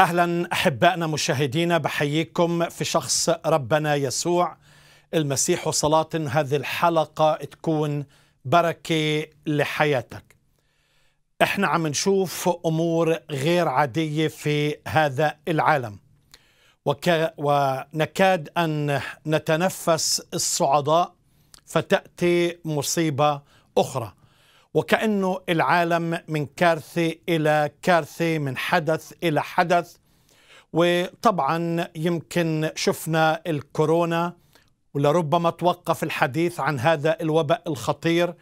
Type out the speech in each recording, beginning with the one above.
اهلا احبائنا مشاهدينا بحييكم في شخص ربنا يسوع المسيح وصلاة هذه الحلقة تكون بركة لحياتك احنا عم نشوف امور غير عادية في هذا العالم وك... ونكاد ان نتنفس الصعداء فتأتي مصيبة اخرى وكأنه العالم من كارثة إلى كارثة من حدث إلى حدث وطبعا يمكن شفنا الكورونا ولربما توقف الحديث عن هذا الوباء الخطير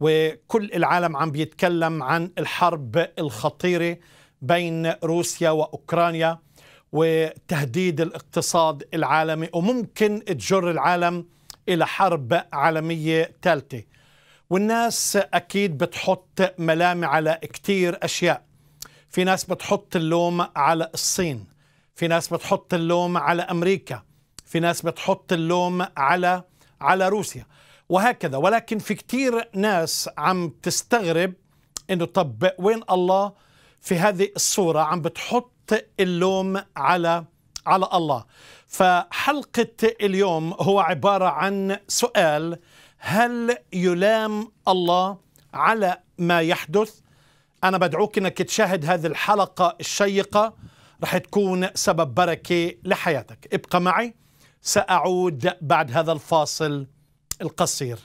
وكل العالم عم بيتكلم عن الحرب الخطيرة بين روسيا وأوكرانيا وتهديد الاقتصاد العالمي وممكن تجر العالم إلى حرب عالمية ثالثة والناس أكيد بتحط ملامة على كتير أشياء في ناس بتحط اللوم على الصين في ناس بتحط اللوم على أمريكا في ناس بتحط اللوم على على روسيا وهكذا ولكن في كتير ناس عم تستغرب انه طب وين الله في هذه الصورة عم بتحط اللوم على على الله فحلقة اليوم هو عبارة عن سؤال هل يلام الله على ما يحدث أنا بدعوك أنك تشاهد هذه الحلقة الشيقة رح تكون سبب بركة لحياتك ابقى معي سأعود بعد هذا الفاصل القصير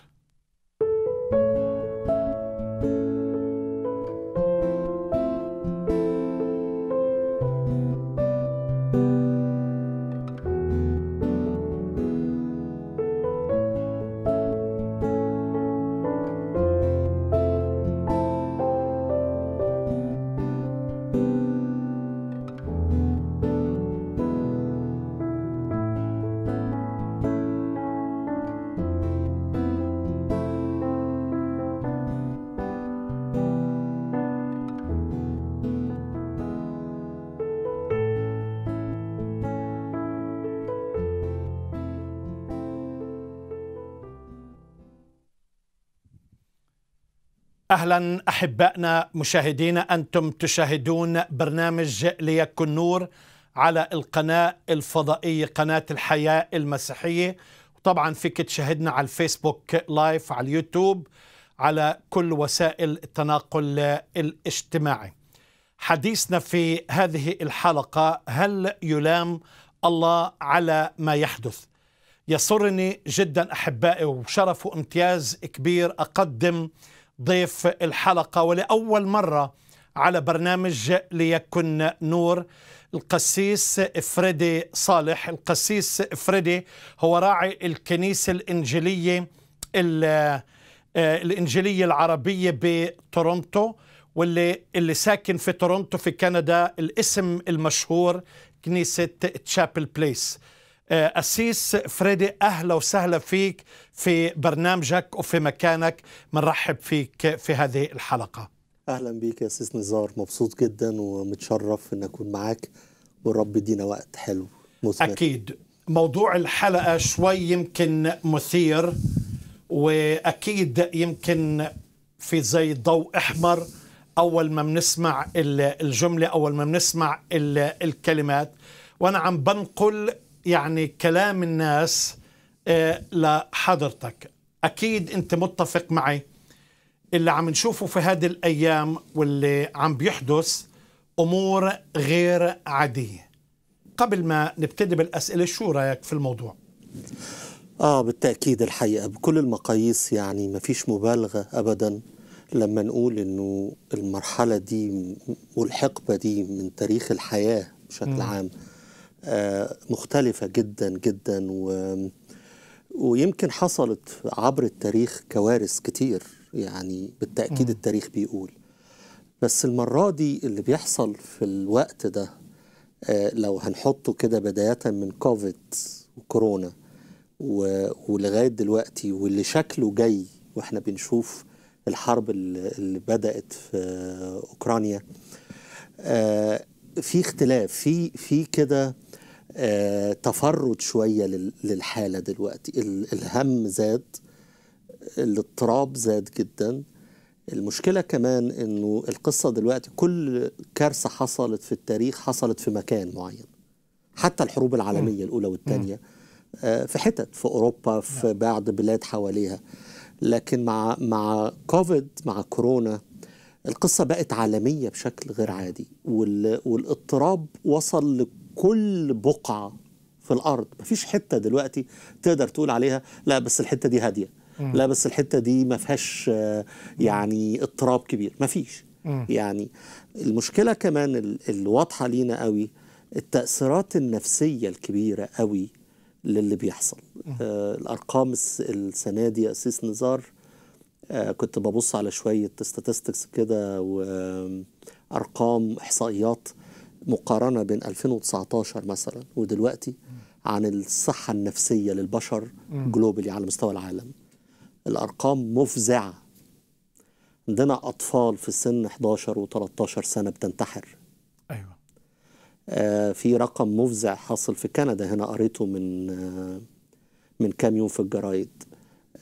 اهلا احبائنا مشاهدينا انتم تشاهدون برنامج ليكن نور على القناه الفضائيه قناه الحياه المسيحيه وطبعا فيك تشاهدنا على الفيسبوك لايف على اليوتيوب على كل وسائل التناقل الاجتماعي حديثنا في هذه الحلقه هل يلام الله على ما يحدث يسرني جدا احبائي وشرف وامتياز كبير اقدم ضيف الحلقة ولأول مرة على برنامج ليكن نور القسيس فريدي صالح القسيس فريدي هو راعي الكنيسة الإنجيلية آه، الإنجيلية العربية بتورونتو واللي اللي ساكن في تورونتو في كندا الاسم المشهور كنيسة تشابل بليس آه، أسيس فريدي أهلا وسهلا فيك في برنامجك وفي مكانك منرحب فيك في هذه الحلقة أهلا بيك يا أسيس نزار مبسوط جدا ومتشرف أن أكون معاك والرب يدينا وقت حلو مثمر. أكيد موضوع الحلقة شوي يمكن مثير وأكيد يمكن في زي ضوء أحمر أول ما بنسمع الجملة أول ما بنسمع الكلمات وأنا عم بنقل يعني كلام الناس آه، لحضرتك أكيد أنت متفق معي اللي عم نشوفه في هذه الأيام واللي عم بيحدث أمور غير عادية قبل ما نبتدي بالأسئلة شو رأيك في الموضوع؟ آه بالتأكيد الحقيقة بكل المقاييس يعني ما فيش مبالغة أبدا لما نقول إنه المرحلة دي والحقبة دي من تاريخ الحياة بشكل م. عام آه، مختلفة جدا جدا و ويمكن حصلت عبر التاريخ كوارث كتير يعني بالتأكيد التاريخ بيقول بس المرة دي اللي بيحصل في الوقت ده آه، لو هنحطه كده بداية من كوفيد وكورونا ولغاية دلوقتي واللي شكله جاي واحنا بنشوف الحرب اللي بدأت في أوكرانيا آه، في اختلاف في في كده آه، تفرد شويه للحاله دلوقتي الهم زاد الاضطراب زاد جدا المشكله كمان انه القصه دلوقتي كل كارثه حصلت في التاريخ حصلت في مكان معين حتى الحروب العالميه الاولى والثانيه آه، في حتت في اوروبا في نعم. بعض بلاد حواليها لكن مع مع كوفيد مع كورونا القصه بقت عالميه بشكل غير عادي والاضطراب وصل كل بقعة في الأرض مفيش حتة دلوقتي تقدر تقول عليها لا بس الحتة دي هادية لا بس الحتة دي ما فيهاش آه، يعني اضطراب كبير مفيش يعني المشكلة كمان الواضحة لينا قوي التأثيرات النفسية الكبيرة قوي للي بيحصل آه الأرقام السنة دي أسيس نزار آه كنت ببص على شوية استاتستكس كده وأرقام إحصائيات آه مقارنه بين 2019 مثلا ودلوقتي عن الصحه النفسيه للبشر جلوبالي على مستوى العالم الارقام مفزعه عندنا اطفال في سن 11 و13 سنه بتنتحر ايوه آه في رقم مفزع حاصل في كندا هنا قريته من آه من كام يوم في الجرايد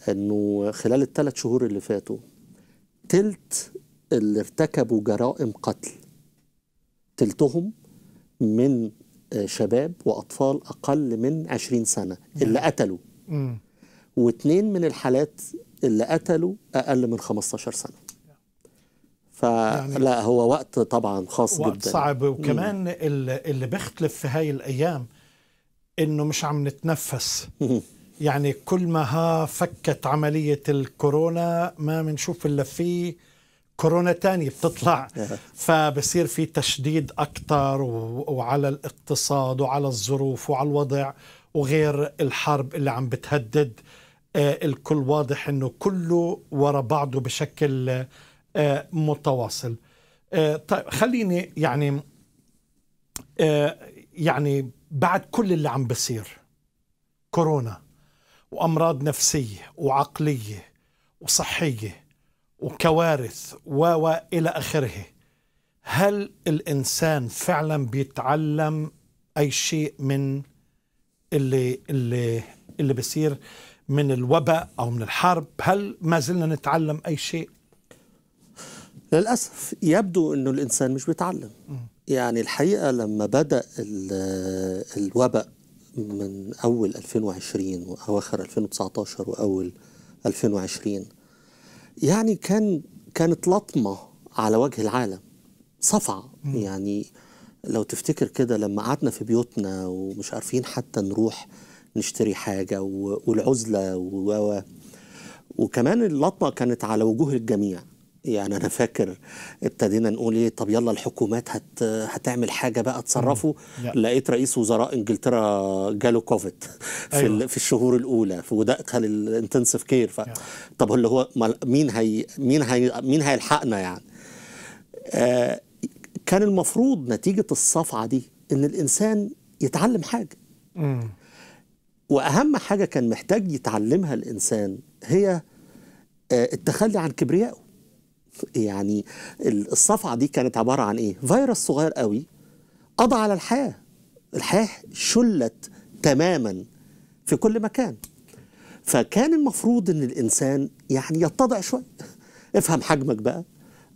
انه خلال الثلاث شهور اللي فاتوا تلت اللي ارتكبوا جرائم قتل تلتهم من آه، شباب وأطفال أقل من 20 سنة اللي قتلوا واثنين من الحالات اللي قتلوا أقل من 15 سنة فلا يعني هو وقت طبعا خاص وقت جدا صعب وكمان اللي بيختلف في هاي الأيام إنه مش عم نتنفس يعني كل ما ها فكت عملية الكورونا ما بنشوف إلا فيه كورونا تانية بتطلع نعم. فبصير في تشديد أكثر وعلى الاقتصاد وعلى الظروف وعلى الوضع وغير الحرب اللي عم بتهدد آه، الكل واضح انه كله ورا بعضه بشكل آه، متواصل آه، طيب خليني يعني يعني بعد كل اللي عم بصير كورونا وامراض نفسيه وعقليه وصحيه وكوارث وإلى آخره هل الإنسان فعلا بيتعلم أي شيء من اللي اللي اللي بيصير من الوباء أو من الحرب هل ما زلنا نتعلم أي شيء للأسف يبدو أنه الإنسان مش بيتعلم يعني الحقيقة لما بدأ الوباء من أول 2020 وأواخر 2019 وأول 2020 يعني كان كانت لطمة على وجه العالم صفعة يعني لو تفتكر كده لما قعدنا في بيوتنا ومش عارفين حتى نروح نشتري حاجة والعزلة و... وكمان اللطمة كانت على وجوه الجميع يعني انا فاكر ابتدينا نقول ايه طب يلا الحكومات هت هتعمل حاجه بقى تصرفوا لقيت رئيس وزراء انجلترا جاله كوفيد في أيوة. في الشهور الاولى وده كان الانتنسيف كير ف طب اللي هو مين هي مين هي مين هيلحقنا يعني آه كان المفروض نتيجه الصفعه دي ان الانسان يتعلم حاجه مم. واهم حاجه كان محتاج يتعلمها الانسان هي آه، التخلي عن كبريائه يعني الصفعه دي كانت عباره عن ايه فيروس صغير قوي قضى على الحياه الحياه شلت تماما في كل مكان فكان المفروض ان الانسان يعني يتضع شويه افهم حجمك بقى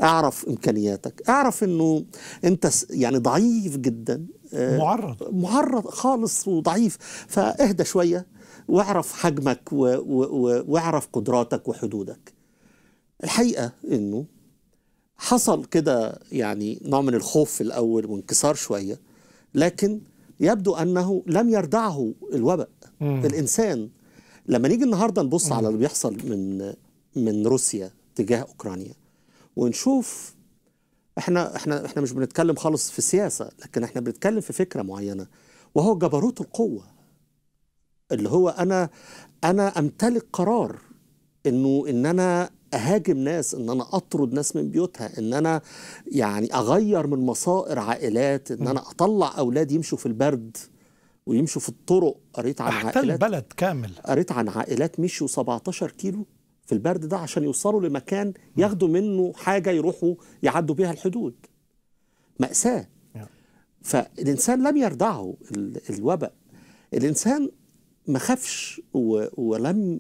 اعرف امكانياتك اعرف انه انت يعني ضعيف جدا آه، معرض معرض خالص وضعيف فاهدى شويه واعرف حجمك واعرف قدراتك وحدودك الحقيقه انه حصل كده يعني نوع من الخوف في الاول وانكسار شويه لكن يبدو انه لم يردعه الوباء مم. الانسان لما نيجي النهارده نبص مم. على اللي بيحصل من من روسيا تجاه اوكرانيا ونشوف احنا احنا احنا مش بنتكلم خالص في سياسه لكن احنا بنتكلم في فكره معينه وهو جبروت القوه اللي هو انا انا امتلك قرار انه ان انا اهاجم ناس ان انا اطرد ناس من بيوتها ان انا يعني اغير من مصائر عائلات ان انا اطلع اولاد يمشوا في البرد ويمشوا في الطرق قريت عن أحتل عائلات بلد كامل قريت عن عائلات مشوا 17 كيلو في البرد ده عشان يوصلوا لمكان ياخدوا منه حاجه يروحوا يعدوا بيها الحدود ماساه فالانسان لم يردعه الوباء الانسان ما خافش ولم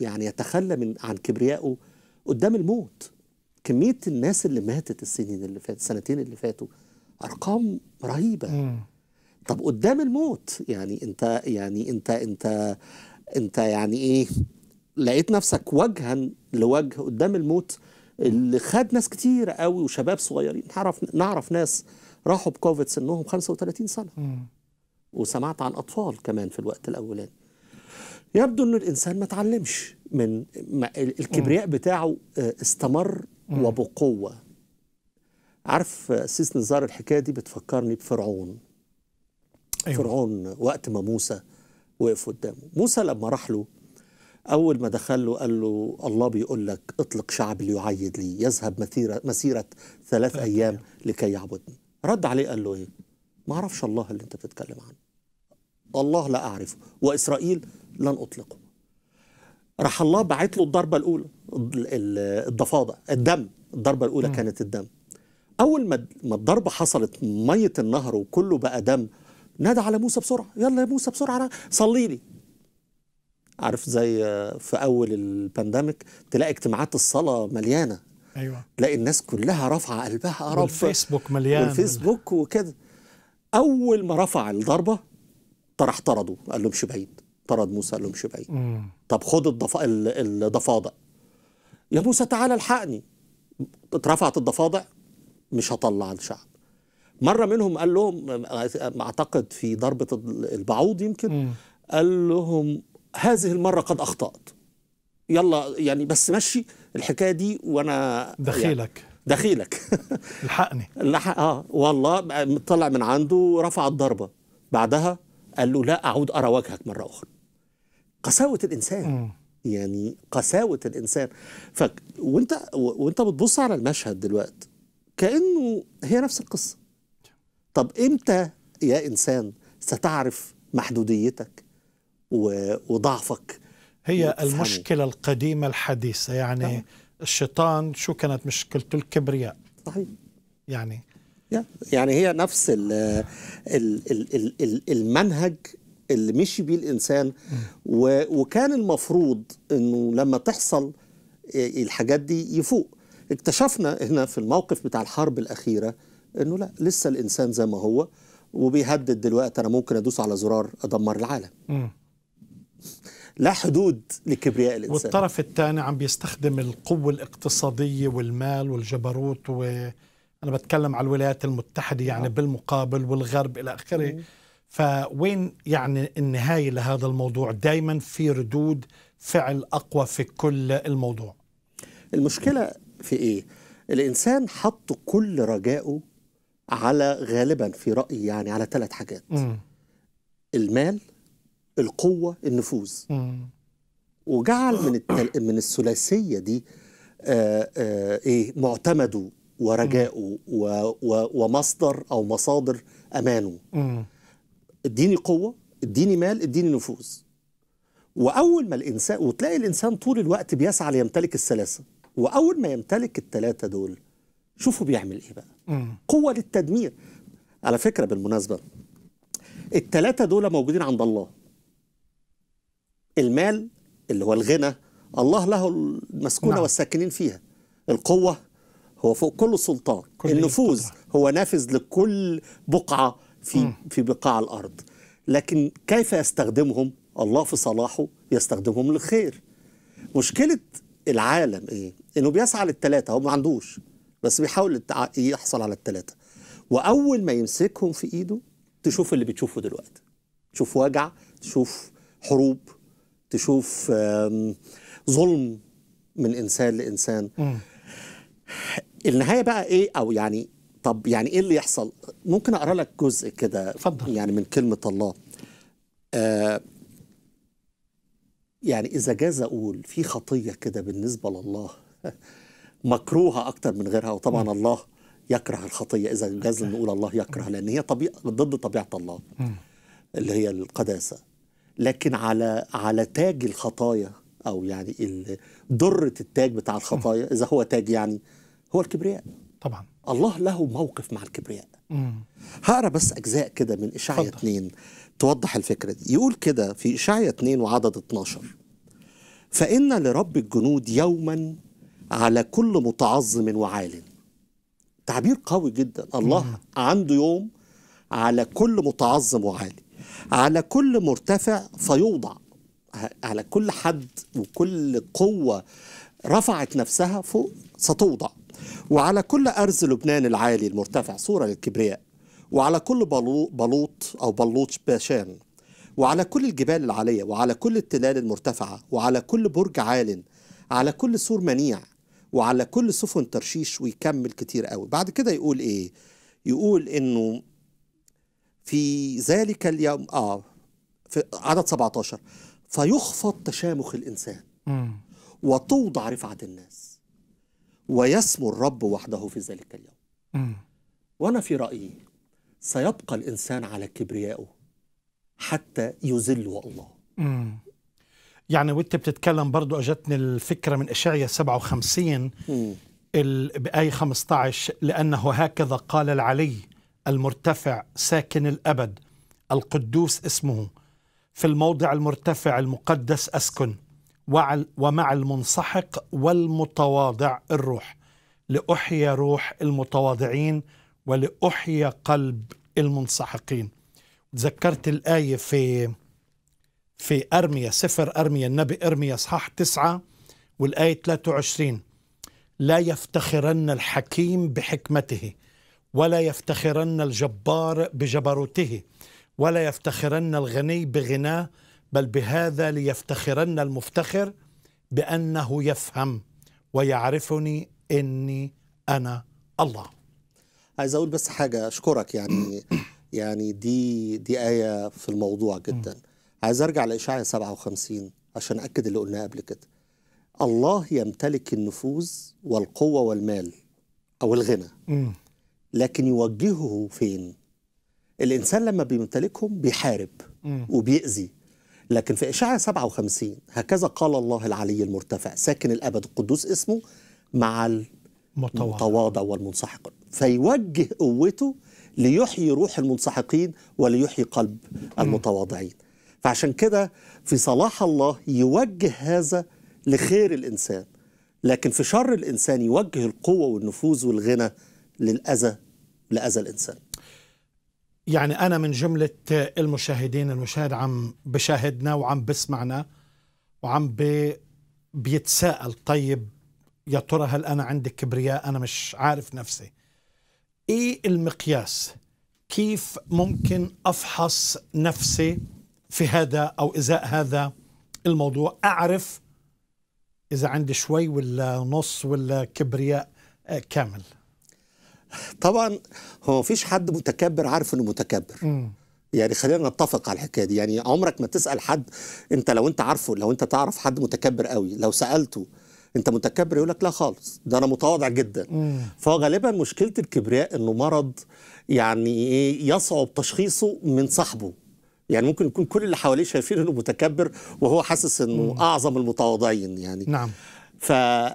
يعني يتخلى من عن كبريائه قدام الموت كمية الناس اللي ماتت السنين اللي فاتت السنتين اللي فاتوا أرقام رهيبة م. طب قدام الموت يعني أنت يعني أنت أنت أنت يعني إيه لقيت نفسك وجها لوجه قدام الموت اللي خد ناس كتير قوي وشباب صغيرين نعرف نعرف ناس راحوا بكوفيد سنهم 35 سنه م. وسمعت عن اطفال كمان في الوقت الاولاني يبدو أن الإنسان ما تعلمش من الكبرياء بتاعه آه، استمر وبقوة عارف آه، سيس نزار الحكاية دي بتفكرني بفرعون أيوة. فرعون وقت ما موسى وقف قدامه موسى لما راح له أول ما دخل له قال له الله بيقول لك اطلق شعب ليعيد لي يذهب مسيرة, مسيرة ثلاث أيام لكي يعبدني رد عليه قال له إيه ما أعرفش الله اللي أنت بتتكلم عنه الله لا أعرفه وإسرائيل لن أطلقه راح الله بعت له الضربة الأولى الضفادع الدم الضربة الأولى م. كانت الدم أول ما الضربة حصلت مية النهر وكله بقى دم نادى على موسى بسرعة يلا يا موسى بسرعة صلي لي عارف زي في أول البانديميك تلاقي اجتماعات الصلاة مليانة أيوة. تلاقي الناس كلها رافعة قلبها يا رب والفيسبوك مليان والفيسبوك وكده أول ما رفع الضربة طرح طرده قال لهم بعيد طرد موسى قال لهم شبعيد طب خد الضف... الضفادع يا موسى تعالى الحقني اترفعت الضفادع مش هطلع الشعب مرة منهم قال لهم أعتقد في ضربة البعوض يمكن م. قال لهم هذه المرة قد أخطأت يلا يعني بس مشي الحكاية دي وأنا دخيلك يعني دخيلك لحقني لحق اه والله طلع من عنده رفع الضربة بعدها قال له لا أعود أرى وجهك مرة أخرى قساوة الإنسان يعني قساوة الإنسان ف... وانت وانت بتبص على المشهد دلوقتي كأنه هي نفس القصة طب إمتى يا إنسان ستعرف محدوديتك و... وضعفك هي وتفهمه. المشكلة القديمة الحديثة يعني طبعا. نعم. الشيطان شو كانت مشكلته الكبرياء صحيح يعني يعني هي نفس الـ الـ الـ الـ المنهج اللي مشي بيه الانسان وكان المفروض انه لما تحصل آه، الحاجات دي يفوق اكتشفنا هنا في الموقف بتاع الحرب الاخيره انه لا لسه الانسان زي ما هو وبيهدد دلوقتي انا ممكن ادوس على زرار ادمر العالم لا حدود لكبرياء الانسان والطرف الثاني عم بيستخدم القوه الاقتصاديه والمال والجبروت و انا بتكلم على الولايات المتحده يعني آه. بالمقابل والغرب الى اخره فوين يعني النهايه لهذا الموضوع دائما في ردود فعل اقوى في كل الموضوع المشكله في ايه الانسان حط كل رجائه على غالبا في رايي يعني على ثلاث حاجات مم. المال القوه النفوذ وجعل من التل... من الثلاثيه دي آآ آه، آآ آه، ايه معتمده ورجائه و و ومصدر او مصادر امانه اديني قوه اديني مال اديني نفوذ واول ما الانسان وتلاقي الانسان طول الوقت بيسعى ليمتلك الثلاثه واول ما يمتلك الثلاثه دول شوفوا بيعمل ايه بقى قوه للتدمير على فكره بالمناسبه الثلاثه دول موجودين عند الله المال اللي هو الغنى الله له المسكونه نعم. والساكنين فيها القوه هو فوق كل السلطان كل النفوذ هو نافذ لكل بقعة في في بقاع الأرض لكن كيف يستخدمهم الله في صلاحه يستخدمهم للخير مشكلة العالم إيه إنه بيسعى للتلاتة هو ما عندوش بس بيحاول يحصل على التلاتة وأول ما يمسكهم في إيده تشوف اللي بتشوفه دلوقتي تشوف وجع تشوف حروب تشوف ظلم من إنسان لإنسان النهايه بقى ايه او يعني طب يعني ايه اللي يحصل ممكن اقرا لك جزء كده اتفضل يعني من كلمه الله آه يعني اذا جاز اقول في خطيه كده بالنسبه لله مكروهه اكتر من غيرها وطبعا م. الله يكره الخطيه اذا جاز نقول الله يكره لان هي طبيعه ضد طبيعه الله م. اللي هي القداسه لكن على على تاج الخطايا او يعني دره التاج بتاع الخطايا اذا هو تاج يعني هو الكبرياء طبعا الله له موقف مع الكبرياء هقرا بس اجزاء كده من اشعيا 2 توضح الفكره دي يقول كده في اشعيا 2 وعدد 12 فان لرب الجنود يوما على كل متعظم وعال تعبير قوي جدا الله مم. عنده يوم على كل متعظم وعالي على كل مرتفع فيوضع على كل حد وكل قوة رفعت نفسها فوق ستوضع وعلى كل أرز لبنان العالي المرتفع صورة للكبرياء وعلى كل بلوط أو بلوط باشان وعلى كل الجبال العالية وعلى كل التلال المرتفعة وعلى كل برج عال على كل سور منيع وعلى كل سفن ترشيش ويكمل كتير قوي بعد كده يقول إيه يقول إنه في ذلك اليوم آه في عدد 17 فيخفض تشامخ الإنسان وتوضع رفعة الناس ويسمو الرب وحده في ذلك اليوم وأنا في رأيي سيبقى الإنسان على كبريائه حتى يذله الله يعني وانت بتتكلم برضو اجتني الفكره من اشعيا 57 بآية 15 لأنه هكذا قال العلي المرتفع ساكن الأبد القدوس اسمه في الموضع المرتفع المقدس أسكن ومع المنسحق والمتواضع الروح لأحيا روح المتواضعين ولأحيا قلب المنسحقين تذكرت الآية في في أرميا سفر أرميا النبي أرميا صحاح تسعة والآية 23 لا يفتخرن الحكيم بحكمته ولا يفتخرن الجبار بجبروته ولا يفتخرن الغني بغناه بل بهذا ليفتخرن المفتخر بانه يفهم ويعرفني اني انا الله عايز اقول بس حاجه اشكرك يعني يعني دي دي ايه في الموضوع جدا عايز ارجع لإشاعة 57 عشان اكد اللي قلناه قبل كده الله يمتلك النفوذ والقوه والمال او الغنى لكن يوجهه فين الانسان لما بيمتلكهم بيحارب وبيأذي لكن في إشاعة 57 هكذا قال الله العلي المرتفع ساكن الأبد القدوس اسمه مع المتواضع والمنسحق فيوجه قوته ليحيي روح المنسحقين وليحيي قلب المتواضعين فعشان كده في صلاح الله يوجه هذا لخير الإنسان لكن في شر الإنسان يوجه القوة والنفوذ والغنى للأذى لأذى الإنسان يعني أنا من جملة المشاهدين المشاهد عم بشاهدنا وعم بسمعنا وعم بي بيتساءل طيب يا ترى هل أنا عندي كبرياء أنا مش عارف نفسي إيه المقياس كيف ممكن أفحص نفسي في هذا أو إزاء هذا الموضوع أعرف إذا عندي شوي ولا نص ولا كبرياء آه، كامل طبعا هو مفيش حد متكبر عارف انه متكبر يعني خلينا نتفق على الحكايه دي يعني عمرك ما تسال حد انت لو انت عارفه لو انت تعرف حد متكبر قوي لو سالته انت متكبر يقول لك لا خالص ده انا متواضع جدا مم. فغالبا مشكله الكبرياء انه مرض يعني ايه يصعب تشخيصه من صاحبه يعني ممكن يكون كل اللي حواليه شايفين انه متكبر وهو حاسس انه مم. اعظم المتواضعين يعني نعم ف...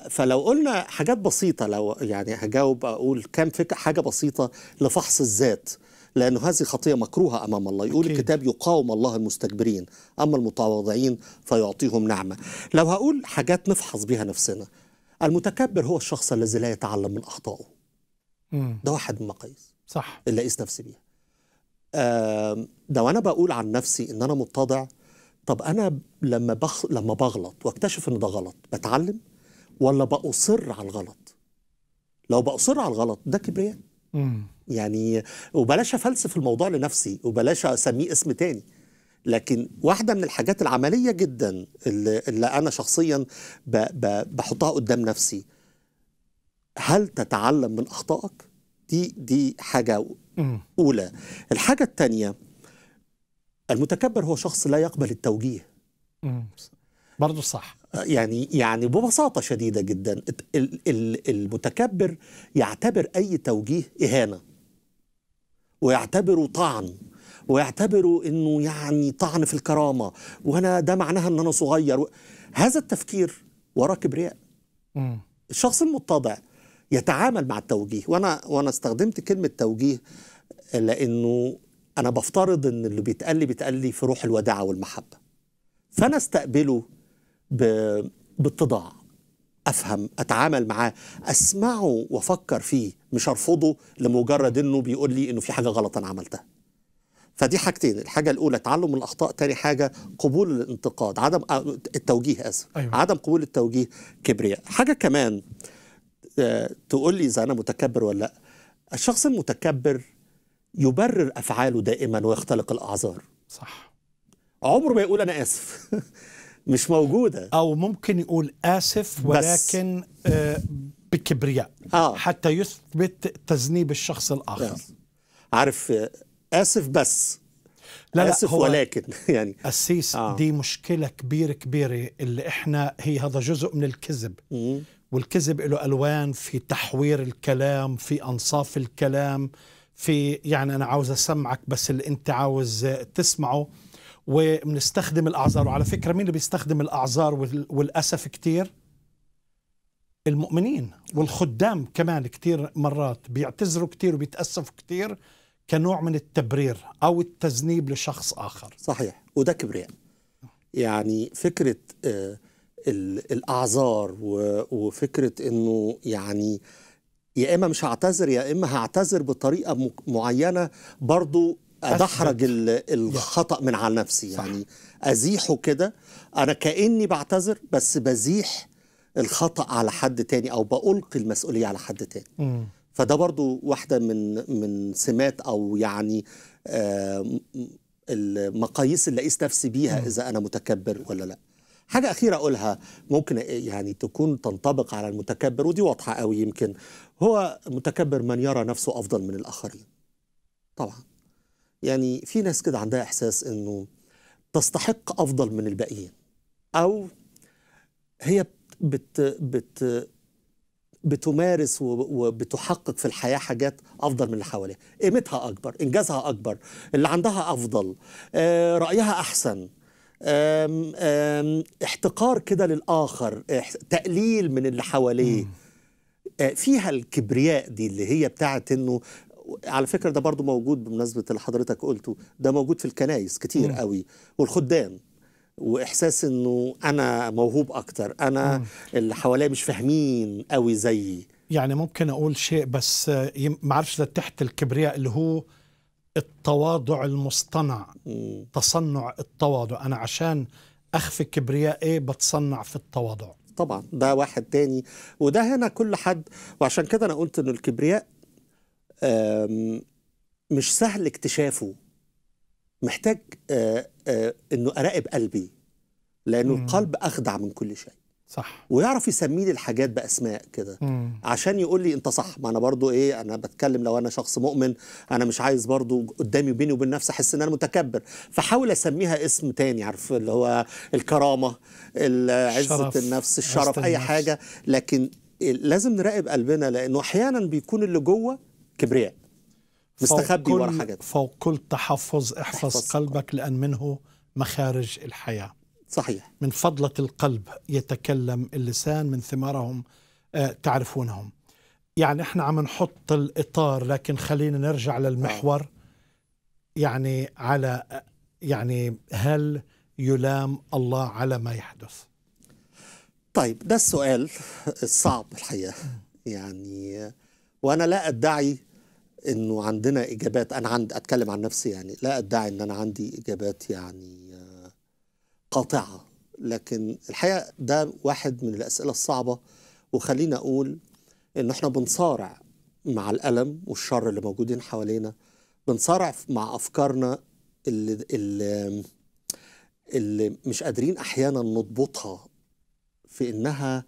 فلو قلنا حاجات بسيطه لو يعني هجاوب اقول كام فكره حاجه بسيطه لفحص الذات لأن هذه خطية مكروهة أمام الله يقول أكيد. الكتاب يقاوم الله المستكبرين أما المتواضعين فيعطيهم نعمة لو هقول حاجات نفحص بها نفسنا المتكبر هو الشخص الذي لا يتعلم من أخطائه ده واحد من المقاييس صح اللي قيس نفسي بيها ده وأنا بقول عن نفسي إن أنا متضع طب أنا لما بخ... لما بغلط واكتشف إن ده غلط بتعلم ولا بأصر على الغلط لو بأصر على الغلط ده كبرياء يعني وبلاش أفلسف الموضوع لنفسي وبلاش أسميه اسم تاني لكن واحدة من الحاجات العملية جدا اللي, اللي أنا شخصيا ب ب بحطها قدام نفسي هل تتعلم من أخطائك؟ دي دي حاجة أولى الحاجة الثانية المتكبر هو شخص لا يقبل التوجيه برضه صح يعني يعني ببساطة شديدة جدا المتكبر يعتبر أي توجيه إهانة ويعتبره طعن ويعتبره أنه يعني طعن في الكرامة وأنا ده معناها أن أنا صغير هذا التفكير وراه كبرياء الشخص المتضع يتعامل مع التوجيه وأنا, وأنا استخدمت كلمة توجيه لأنه أنا بفترض أن اللي بيتقال لي بيتقال لي في روح الوداعة والمحبة فأنا استقبله بالتضاع افهم اتعامل معاه اسمعه وافكر فيه مش ارفضه لمجرد انه بيقول لي انه في حاجه غلط انا عملتها فدي حاجتين الحاجه الاولى تعلم الاخطاء تاني حاجه قبول الانتقاد عدم آه، التوجيه اسف أيوة. عدم قبول التوجيه كبرياء حاجه كمان آه، تقول لي اذا انا متكبر ولا لا الشخص المتكبر يبرر افعاله دائما ويختلق الاعذار صح عمره ما يقول انا اسف مش موجودة أو ممكن يقول آسف ولكن آه بكبرياء آه. حتى يثبت تذنيب الشخص الآخر لا. نعم. عارف آسف بس لا لا آسف هو ولكن يعني أسيس آه. دي مشكلة كبيرة كبيرة اللي إحنا هي هذا جزء من الكذب والكذب له ألوان في تحوير الكلام في أنصاف الكلام في يعني أنا عاوز أسمعك بس اللي أنت عاوز تسمعه وبنستخدم الاعذار وعلى فكره مين اللي بيستخدم الاعذار والاسف كتير المؤمنين والخدام كمان كتير مرات بيعتذروا كتير وبيتاسفوا كتير كنوع من التبرير او التذنيب لشخص اخر صحيح وده كبرياء يعني فكره آه، الاعذار وفكره انه يعني يا اما مش هعتذر يا اما هعتذر بطريقه معينه برضو ادحرج الخطا من على نفسي صح. يعني ازيحه كده انا كاني بعتذر بس بزيح الخطا على حد تاني او بألقي المسؤوليه على حد تاني فده برضو واحده من من سمات او يعني آه المقاييس اللي اقيس نفسي بيها اذا انا متكبر ولا لا حاجة أخيرة أقولها ممكن يعني تكون تنطبق على المتكبر ودي واضحة قوي يمكن هو متكبر من يرى نفسه أفضل من الآخرين طبعا يعني في ناس كده عندها إحساس إنه تستحق أفضل من الباقيين أو هي بت بت بتمارس وبتحقق في الحياة حاجات أفضل من اللي حواليها قيمتها أكبر إنجازها أكبر اللي عندها أفضل آه، رأيها أحسن احتقار كده للآخر تقليل من اللي حواليه آه، فيها الكبرياء دي اللي هي بتاعت انه على فكره ده برضو موجود بمناسبه اللي حضرتك قلته ده موجود في الكنايس كتير قوي والخدام واحساس انه انا موهوب اكتر انا اللي حواليا مش فاهمين قوي زيي يعني ممكن اقول شيء بس ما اعرفش ده تحت الكبرياء اللي هو التواضع المصطنع تصنع التواضع انا عشان اخفي كبريائي إيه، بتصنع في التواضع طبعا ده واحد تاني وده هنا كل حد وعشان كده انا قلت انه الكبرياء مش سهل اكتشافه محتاج انه اراقب قلبي لانه مم. القلب اخدع من كل شيء صح ويعرف يسمي لي الحاجات باسماء كده عشان يقول لي انت صح ما انا برضو ايه انا بتكلم لو انا شخص مؤمن انا مش عايز برضو قدامي بيني وبين نفسي احس ان انا متكبر فحاول اسميها اسم تاني عارف اللي هو الكرامه عزه النفس الشرف اي النفس. حاجه لكن لازم نراقب قلبنا لانه احيانا بيكون اللي جوه كبرياء مستخبي ورا حاجات فوق كل تحفظ احفظ, احفظ قلبك لأن منه مخارج الحياة صحيح من فضلة القلب يتكلم اللسان من ثمارهم آه، تعرفونهم يعني احنا عم نحط الإطار لكن خلينا نرجع للمحور آه. يعني على يعني هل يلام الله على ما يحدث طيب ده السؤال الصعب الحقيقة يعني وأنا لا أدعي انه عندنا اجابات انا عند اتكلم عن نفسي يعني لا ادعي ان انا عندي اجابات يعني آه، قاطعه لكن الحقيقه ده واحد من الاسئله الصعبه وخلينا اقول ان احنا بنصارع مع الالم والشر اللي موجودين حوالينا بنصارع مع افكارنا اللي اللي, اللي مش قادرين احيانا نضبطها في انها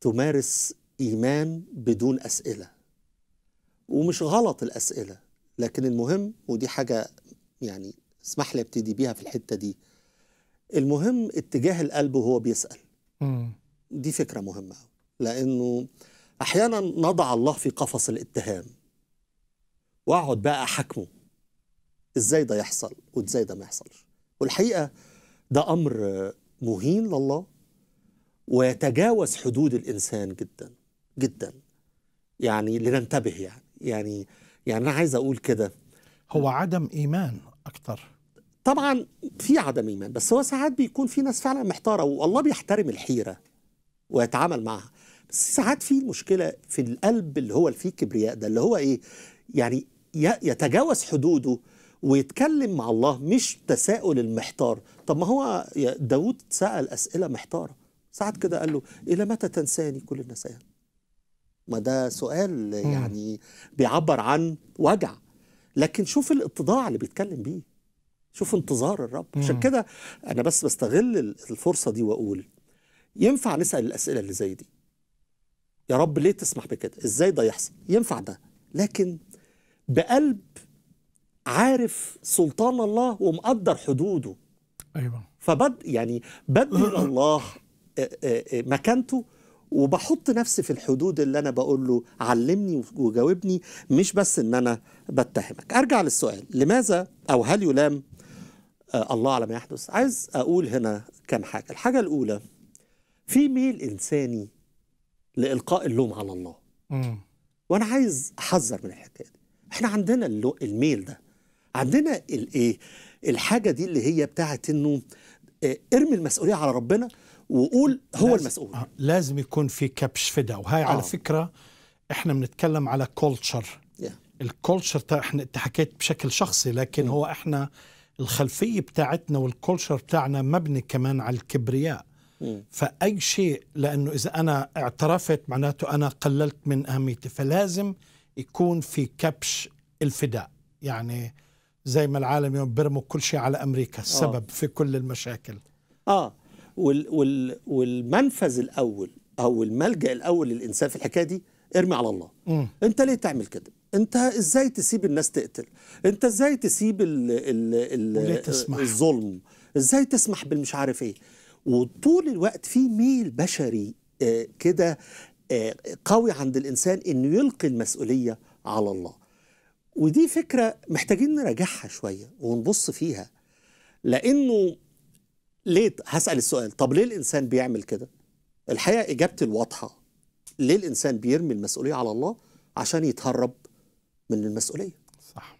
تمارس ايمان بدون اسئله ومش غلط الأسئلة لكن المهم ودي حاجة يعني اسمح لي ابتدي بيها في الحتة دي المهم اتجاه القلب وهو بيسأل دي فكرة مهمة لأنه أحيانا نضع الله في قفص الاتهام وأقعد بقى أحاكمه إزاي ده يحصل وإزاي ده ما يحصلش والحقيقة ده أمر مهين لله ويتجاوز حدود الإنسان جدا جدا يعني لننتبه يعني يعني يعني انا عايز اقول كده هو عدم ايمان اكتر طبعا في عدم ايمان بس هو ساعات بيكون في ناس فعلا محتاره والله بيحترم الحيره ويتعامل معها بس ساعات في مشكله في القلب اللي هو فيه كبرياء ده اللي هو ايه يعني يتجاوز حدوده ويتكلم مع الله مش تساؤل المحتار طب ما هو داود سأل أسئلة محتارة ساعات كده قال له إلى متى تنساني كل النسيان ما ده سؤال يعني بيعبر عن وجع لكن شوف الاتضاع اللي بيتكلم بيه شوف انتظار الرب عشان كده انا بس بستغل الفرصه دي واقول ينفع نسال الاسئله اللي زي دي يا رب ليه تسمح بكده ازاي ده يحصل ينفع ده لكن بقلب عارف سلطان الله ومقدر حدوده ايوه فبد يعني بدل الله مكانته وبحط نفسي في الحدود اللي انا بقول له علمني وجاوبني مش بس ان انا بتهمك ارجع للسؤال لماذا او هل يلام آه، الله على ما يحدث عايز اقول هنا كم حاجه الحاجه الاولى في ميل انساني لالقاء اللوم على الله وانا عايز احذر من الحكايه دي احنا عندنا الميل ده عندنا الايه الحاجه دي اللي هي بتاعت انه آه، ارمي المسؤوليه على ربنا وقول هو لازم المسؤول آه، لازم يكون في كبش فدا وهي آه. على فكره احنا بنتكلم على كولتشر yeah. الكولتشر احنا انت حكيت بشكل شخصي لكن م. Mm. هو احنا الخلفيه بتاعتنا والكولتشر بتاعنا مبني كمان على الكبرياء م. Mm. فاي شيء لانه اذا انا اعترفت معناته انا قللت من اهميتي فلازم يكون في كبش الفداء يعني زي ما العالم يوم بيرموا كل شيء على امريكا السبب آه. في كل المشاكل اه وال وال والمنفذ الاول او الملجا الاول للانسان في الحكايه دي ارمي على الله م. انت ليه تعمل كده انت ازاي تسيب الناس تقتل انت ازاي تسيب ال ال ال تسمح. الظلم ازاي تسمح بالمش عارف ايه وطول الوقت في ميل بشري آه كده آه قوي عند الانسان انه يلقي المسؤوليه على الله ودي فكره محتاجين نراجعها شويه ونبص فيها لانه ليه هسأل السؤال طب ليه الإنسان بيعمل كده الحقيقة إجابتي الواضحة ليه الإنسان بيرمي المسؤولية على الله عشان يتهرب من المسؤولية صح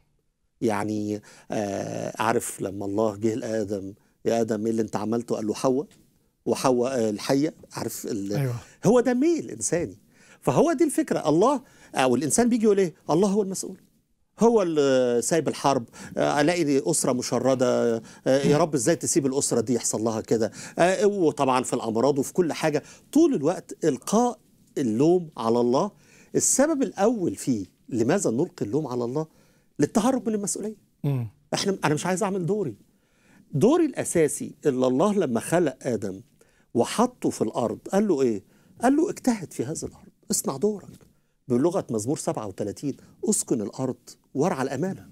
يعني آه عارف لما الله جه لآدم يا آدم إيه اللي أنت عملته قال له حواء وحواء آه، الحية عارف أيوة. هو ده ميل إنساني فهو دي الفكرة الله أو آه، الإنسان بيجي يقول إيه الله هو المسؤول هو اللي سايب الحرب آه، الاقي اسره مشرده آه، يا رب ازاي تسيب الاسره دي يحصل لها كده آه، وطبعا في الامراض وفي كل حاجه طول الوقت القاء اللوم على الله السبب الاول فيه لماذا نلقي اللوم على الله للتهرب من المسؤوليه احنا انا مش عايز اعمل دوري دوري الاساسي اللي الله لما خلق ادم وحطه في الارض قال له ايه قال له اجتهد في هذا الارض اصنع دورك بلغة مزمور 37 أسكن الأرض وارعى الأمانة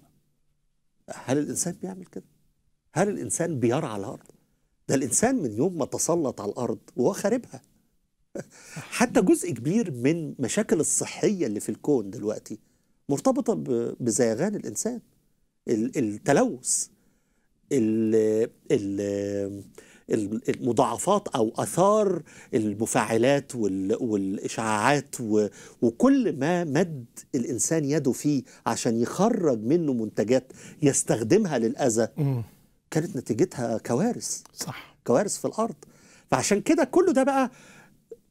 هل الإنسان بيعمل كده؟ هل الإنسان بيرعى الأرض؟ ده الإنسان من يوم ما تسلط على الأرض وهو خاربها حتى جزء كبير من مشاكل الصحية اللي في الكون دلوقتي مرتبطة بزيغان الإنسان التلوث ال ال المضاعفات او اثار المفاعلات والاشعاعات وكل ما مد الانسان يده فيه عشان يخرج منه منتجات يستخدمها للاذى كانت نتيجتها كوارث صح كوارث في الارض فعشان كده كله ده بقى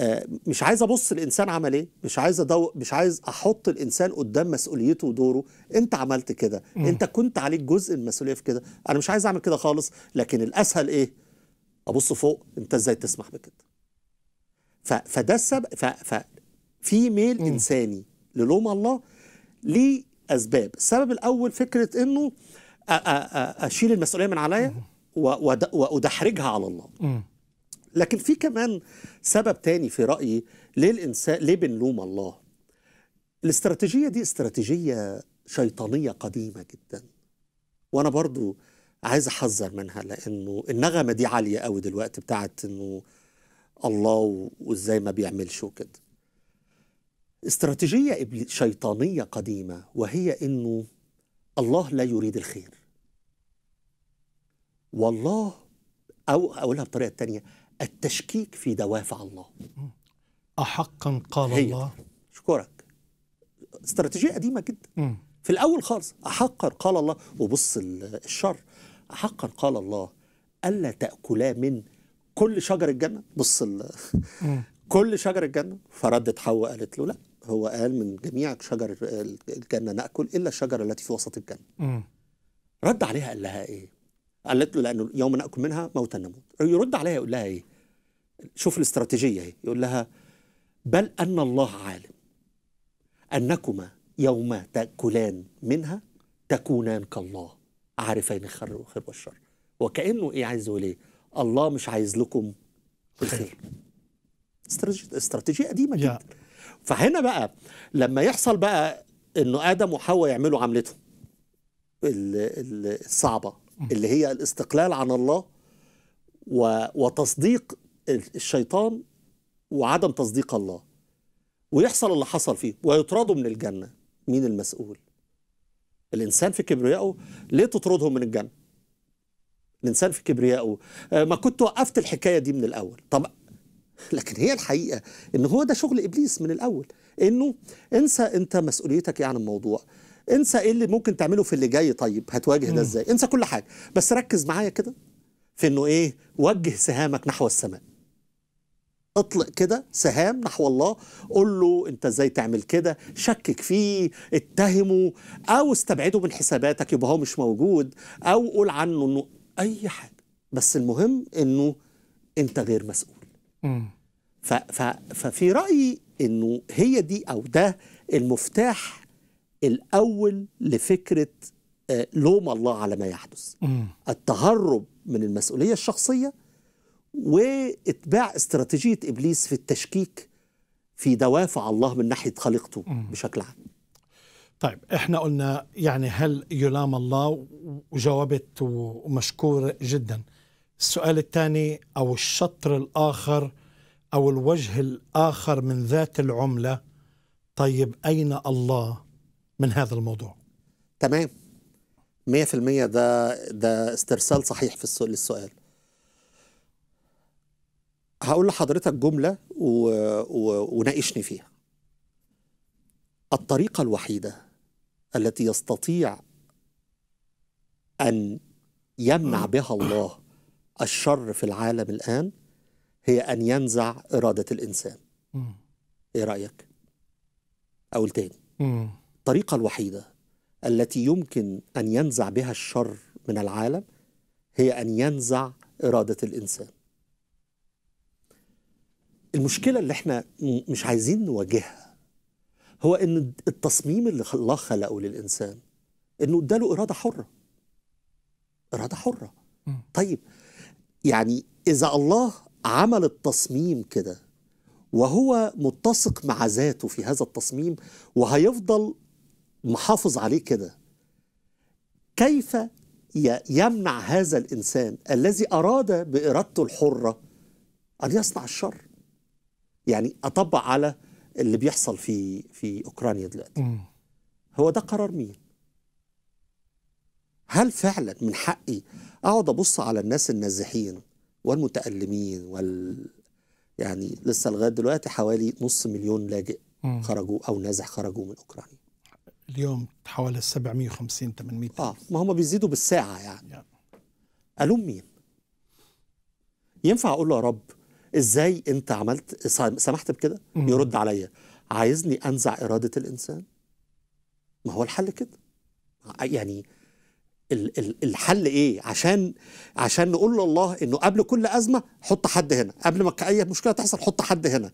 آه، مش عايز ابص الانسان عمل ايه مش عايز أدو... مش عايز احط الانسان قدام مسؤوليته ودوره انت عملت كده انت كنت عليك جزء المسؤوليه في كده انا مش عايز اعمل كده خالص لكن الاسهل ايه ابص فوق انت ازاي تسمح بكده فده السبب ففي ميل م. انساني للوم الله ليه اسباب السبب الاول فكره انه اشيل المسؤوليه من عليا وادحرجها على الله م. لكن في كمان سبب تاني في رايي ليه الانسان ليه بنلوم الله الاستراتيجيه دي استراتيجيه شيطانيه قديمه جدا وانا برضو عايز احذر منها لانه النغمه دي عاليه قوي دلوقتي بتاعت انه الله وازاي ما بيعملش وكده استراتيجيه شيطانيه قديمه وهي انه الله لا يريد الخير والله او اقولها بطريقه تانية التشكيك في دوافع الله احقا قال هي. الله اشكرك استراتيجيه قديمه جدا م. في الاول خالص احقا قال الله وبص الشر حقا قال الله ألا تأكلا من كل شجر الجنة بص كل شجر الجنة فردت حواء قالت له لا هو قال من جميع شجر الجنة نأكل إلا الشجرة التي في وسط الجنة رد عليها قال لها إيه قالت له لأنه يوم نأكل منها موتا نموت يرد عليها يقول لها إيه شوف الاستراتيجية اهي يقول لها بل أن الله عالم أنكما يوم تأكلان منها تكونان كالله عارفين الخير والخير والشر وكانه ايه عايز يقول ايه الله مش عايز لكم الخير استراتيجيه قديمه جدا فهنا بقى لما يحصل بقى انه ادم وحواء يعملوا عملتهم الصعبه اللي هي الاستقلال عن الله وتصديق الشيطان وعدم تصديق الله ويحصل اللي حصل فيه ويطردوا من الجنه مين المسؤول الإنسان في كبريائه ليه تطردهم من الجنة الإنسان في كبريائه آه، ما كنت وقفت الحكاية دي من الأول طب لكن هي الحقيقة إن هو ده شغل إبليس من الأول إنه انسى أنت مسؤوليتك إيه عن الموضوع انسى ايه اللي ممكن تعمله في اللي جاي طيب هتواجه ده ازاي انسى كل حاجه بس ركز معايا كده في انه ايه وجه سهامك نحو السماء اطلق كده سهام نحو الله قول له انت ازاي تعمل كده شكك فيه اتهمه او استبعده من حساباتك يبقى هو مش موجود او قول عنه انه اي حاجه بس المهم انه انت غير مسؤول ف ف ففي رايي انه هي دي او ده المفتاح الاول لفكره آه، لوم الله على ما يحدث التهرب من المسؤوليه الشخصيه واتباع استراتيجية إبليس في التشكيك في دوافع الله من ناحية خليقته بشكل عام طيب احنا قلنا يعني هل يلام الله وجاوبت ومشكور جدا السؤال الثاني او الشطر الاخر او الوجه الاخر من ذات العمله طيب اين الله من هذا الموضوع تمام 100% ده ده استرسال صحيح في السؤال للسؤال هقول لحضرتك جملة و... و... وناقشني فيها الطريقة الوحيدة التي يستطيع أن يمنع بها الله الشر في العالم الآن هي أن ينزع إرادة الإنسان إيه رأيك؟ أقول تاني الطريقة الوحيدة التي يمكن أن ينزع بها الشر من العالم هي أن ينزع إرادة الإنسان المشكلة اللي احنا مش عايزين نواجهها هو ان التصميم اللي الله خلقه للإنسان انه اداله إرادة حرة إرادة حرة طيب يعني إذا الله عمل التصميم كده وهو متسق مع ذاته في هذا التصميم وهيفضل محافظ عليه كده كيف يمنع هذا الإنسان الذي أراد بإرادته الحرة أن يصنع الشر يعني اطبق على اللي بيحصل في في اوكرانيا دلوقتي م. هو ده قرار مين هل فعلا من حقي اقعد ابص على الناس النازحين والمتالمين وال يعني لسه لغايه دلوقتي حوالي نص مليون لاجئ م. خرجوا او نازح خرجوا من اوكرانيا اليوم حوالي 750 800 اه ما هم بيزيدوا بالساعه يعني الوم مين ينفع اقول له يا رب ازاي انت عملت سمحت بكده يرد عليا عايزني انزع اراده الانسان ما هو الحل كده يعني الحل ايه عشان عشان نقول لله انه قبل كل ازمه حط حد هنا قبل ما اي مشكله تحصل حط حد هنا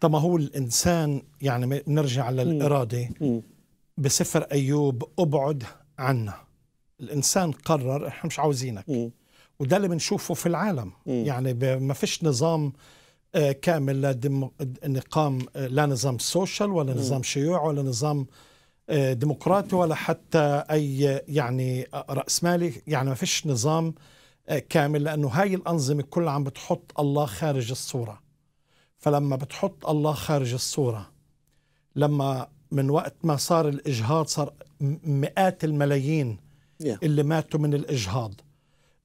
طب ما هو الانسان يعني نرجع للاراده بسفر ايوب ابعد عنا الانسان قرر احنا مش عاوزينك وده اللي بنشوفه في العالم م. يعني ما فيش نظام آه، كامل لا نقام آه، لا نظام سوشيال ولا نظام شيوع ولا نظام آه، ديمقراطي ولا حتى اي يعني راسمالي يعني ما فيش نظام كامل لانه هاي الانظمه كلها عم بتحط الله خارج الصوره فلما بتحط الله خارج الصوره لما من وقت ما صار الاجهاض صار مئات الملايين اللي ماتوا من الاجهاض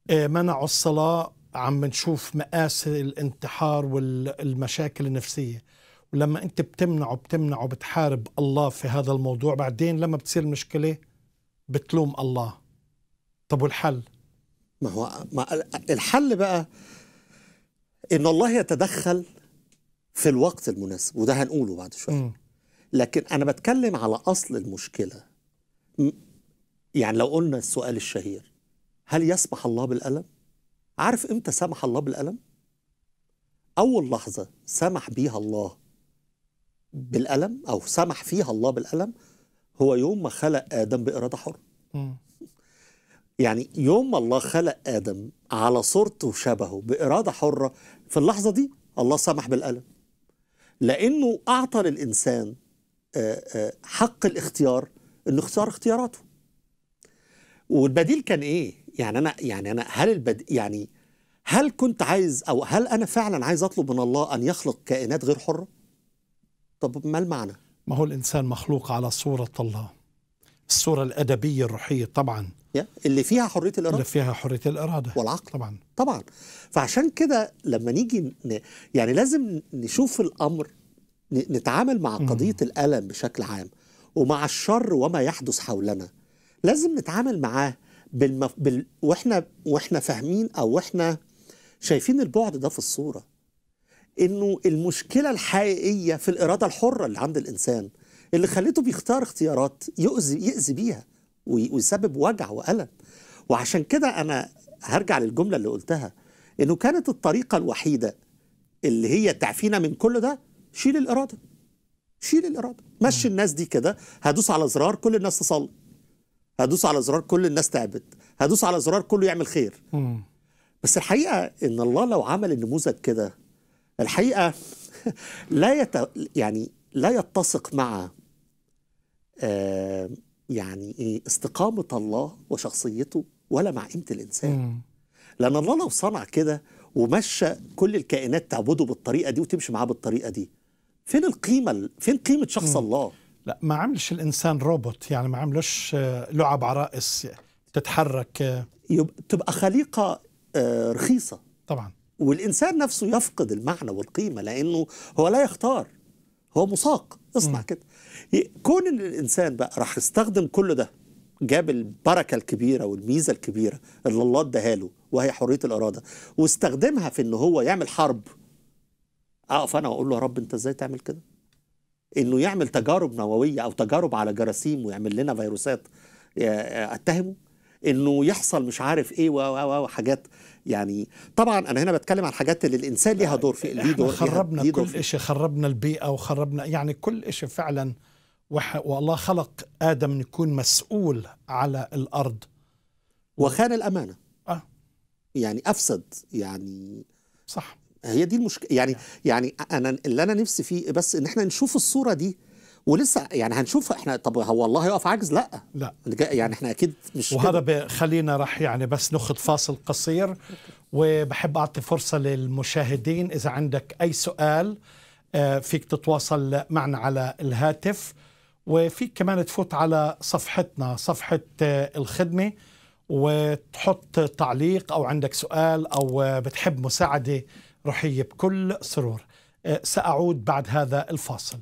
آه، منعوا الصلاة عم نشوف مآسي الانتحار والمشاكل النفسية ولما أنت بتمنعه بتمنعه بتحارب الله في هذا الموضوع بعدين لما بتصير مشكلة بتلوم الله طب والحل؟ ما هو ما الحل بقى إن الله يتدخل في الوقت المناسب وده هنقوله بعد شوية لكن أنا بتكلم على أصل المشكلة يعني لو قلنا السؤال الشهير هل يسمح الله بالألم؟ عارف إمتى سمح الله بالألم؟ أول لحظة سمح بيها الله بالألم أو سمح فيها الله بالألم هو يوم ما خلق آدم بإرادة حرة يعني يوم ما الله خلق آدم على صورته وشبهه بإرادة حرة في اللحظة دي الله سمح بالألم لأنه أعطى للإنسان آه، آه، حق الاختيار انه اختار اختياراته والبديل كان ايه يعني انا يعني انا هل البد يعني هل كنت عايز او هل انا فعلا عايز اطلب من الله ان يخلق كائنات غير حره؟ طب ما المعنى؟ ما هو الانسان مخلوق على صوره الله الصوره الادبيه الروحيه طبعا اللي فيها حريه الاراده اللي فيها حريه الاراده والعقل طبعا طبعا فعشان كده لما نيجي ن... يعني لازم نشوف الامر ن... نتعامل مع قضيه الالم بشكل عام ومع الشر وما يحدث حولنا لازم نتعامل معاه بالمف... بال... واحنا واحنا فاهمين او واحنا شايفين البعد ده في الصوره انه المشكله الحقيقيه في الاراده الحره اللي عند الانسان اللي خليته بيختار اختيارات يؤذي يؤذي بيها ويسبب وجع والم وعشان كده انا هرجع للجمله اللي قلتها انه كانت الطريقه الوحيده اللي هي تعفينا من كل ده شيل الاراده شيل الاراده مشي الناس دي كده هدوس على زرار كل الناس تصلي هدوس على زرار كل الناس تعبد هدوس على زرار كله يعمل خير بس الحقيقه ان الله لو عمل النموذج كده الحقيقه لا يت... يعني لا يتسق مع آه يعني ايه استقامه الله وشخصيته ولا مع قيمه الانسان لان الله لو صنع كده ومشى كل الكائنات تعبده بالطريقه دي وتمشي معاه بالطريقه دي فين القيمه فين قيمه شخص الله لا ما عملش الانسان روبوت يعني ما عملش آه، لعب عرائس تتحرك آه. تبقى خليقه آه، رخيصه طبعا والانسان نفسه يفقد المعنى والقيمه لانه هو لا يختار هو مساق اصنع كده كون ان الانسان بقى راح يستخدم كل ده جاب البركه الكبيره والميزه الكبيره اللي الله اداها له وهي حريه الاراده واستخدمها في ان هو يعمل حرب اقف انا واقول له يا رب انت ازاي تعمل كده انه يعمل تجارب نوويه او تجارب على جراثيم ويعمل لنا فيروسات آه، آه، اتهمه انه يحصل مش عارف ايه و حاجات يعني طبعا انا هنا بتكلم عن حاجات اللي الانسان ليها دور في ليه دور خربنا ليه دور كل شيء خربنا البيئه وخربنا يعني كل شيء فعلا والله خلق ادم يكون مسؤول على الارض وخان الامانه اه يعني افسد يعني صح هي دي المشكله يعني نعم. يعني انا اللي انا نفسي فيه بس ان احنا نشوف الصوره دي ولسه يعني هنشوف احنا طب هو الله يقف عجز لا لا يعني احنا اكيد مش وهذا خلينا راح يعني بس ناخذ فاصل قصير وبحب اعطي فرصه للمشاهدين اذا عندك اي سؤال آه، فيك تتواصل معنا على الهاتف وفيك كمان تفوت على صفحتنا صفحه آه، الخدمه وتحط تعليق او عندك سؤال او آه، بتحب مساعده رحيب بكل سرور أه، سأعود بعد هذا الفاصل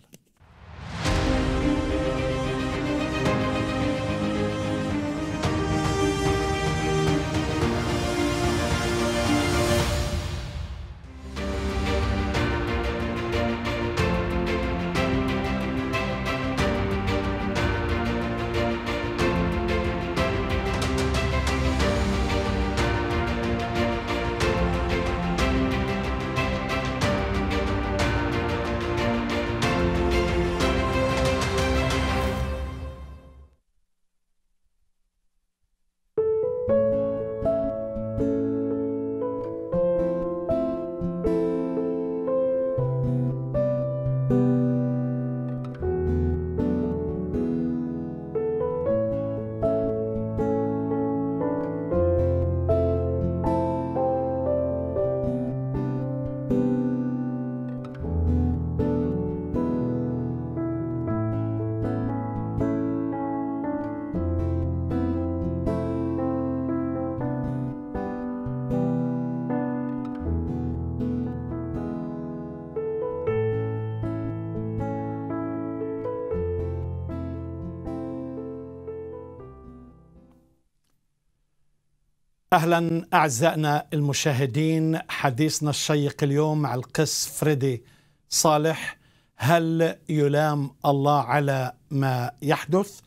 اهلا اعزائنا المشاهدين حديثنا الشيق اليوم مع القس فريدي صالح هل يلام الله على ما يحدث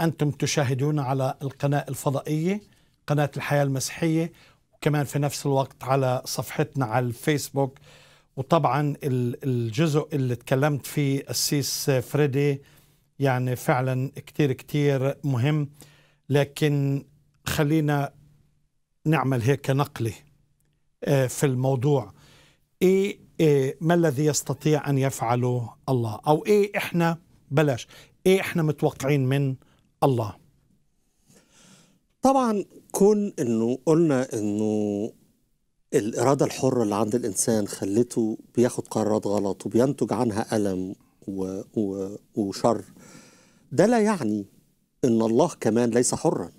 انتم تشاهدون على القناه الفضائيه قناه الحياه المسيحيه وكمان في نفس الوقت على صفحتنا على الفيسبوك وطبعا الجزء اللي تكلمت فيه السيس فريدي يعني فعلا كتير كتير مهم لكن خلينا نعمل هيك نقله آه، في الموضوع إيه, إيه ما الذي يستطيع أن يفعله الله أو إيه إحنا بلاش إيه إحنا متوقعين من الله طبعا كون انه قلنا انه الإرادة الحرة اللي عند الإنسان خلته بياخد قرارات غلط وبينتج عنها ألم و... و... وشر ده لا يعني إن الله كمان ليس حرا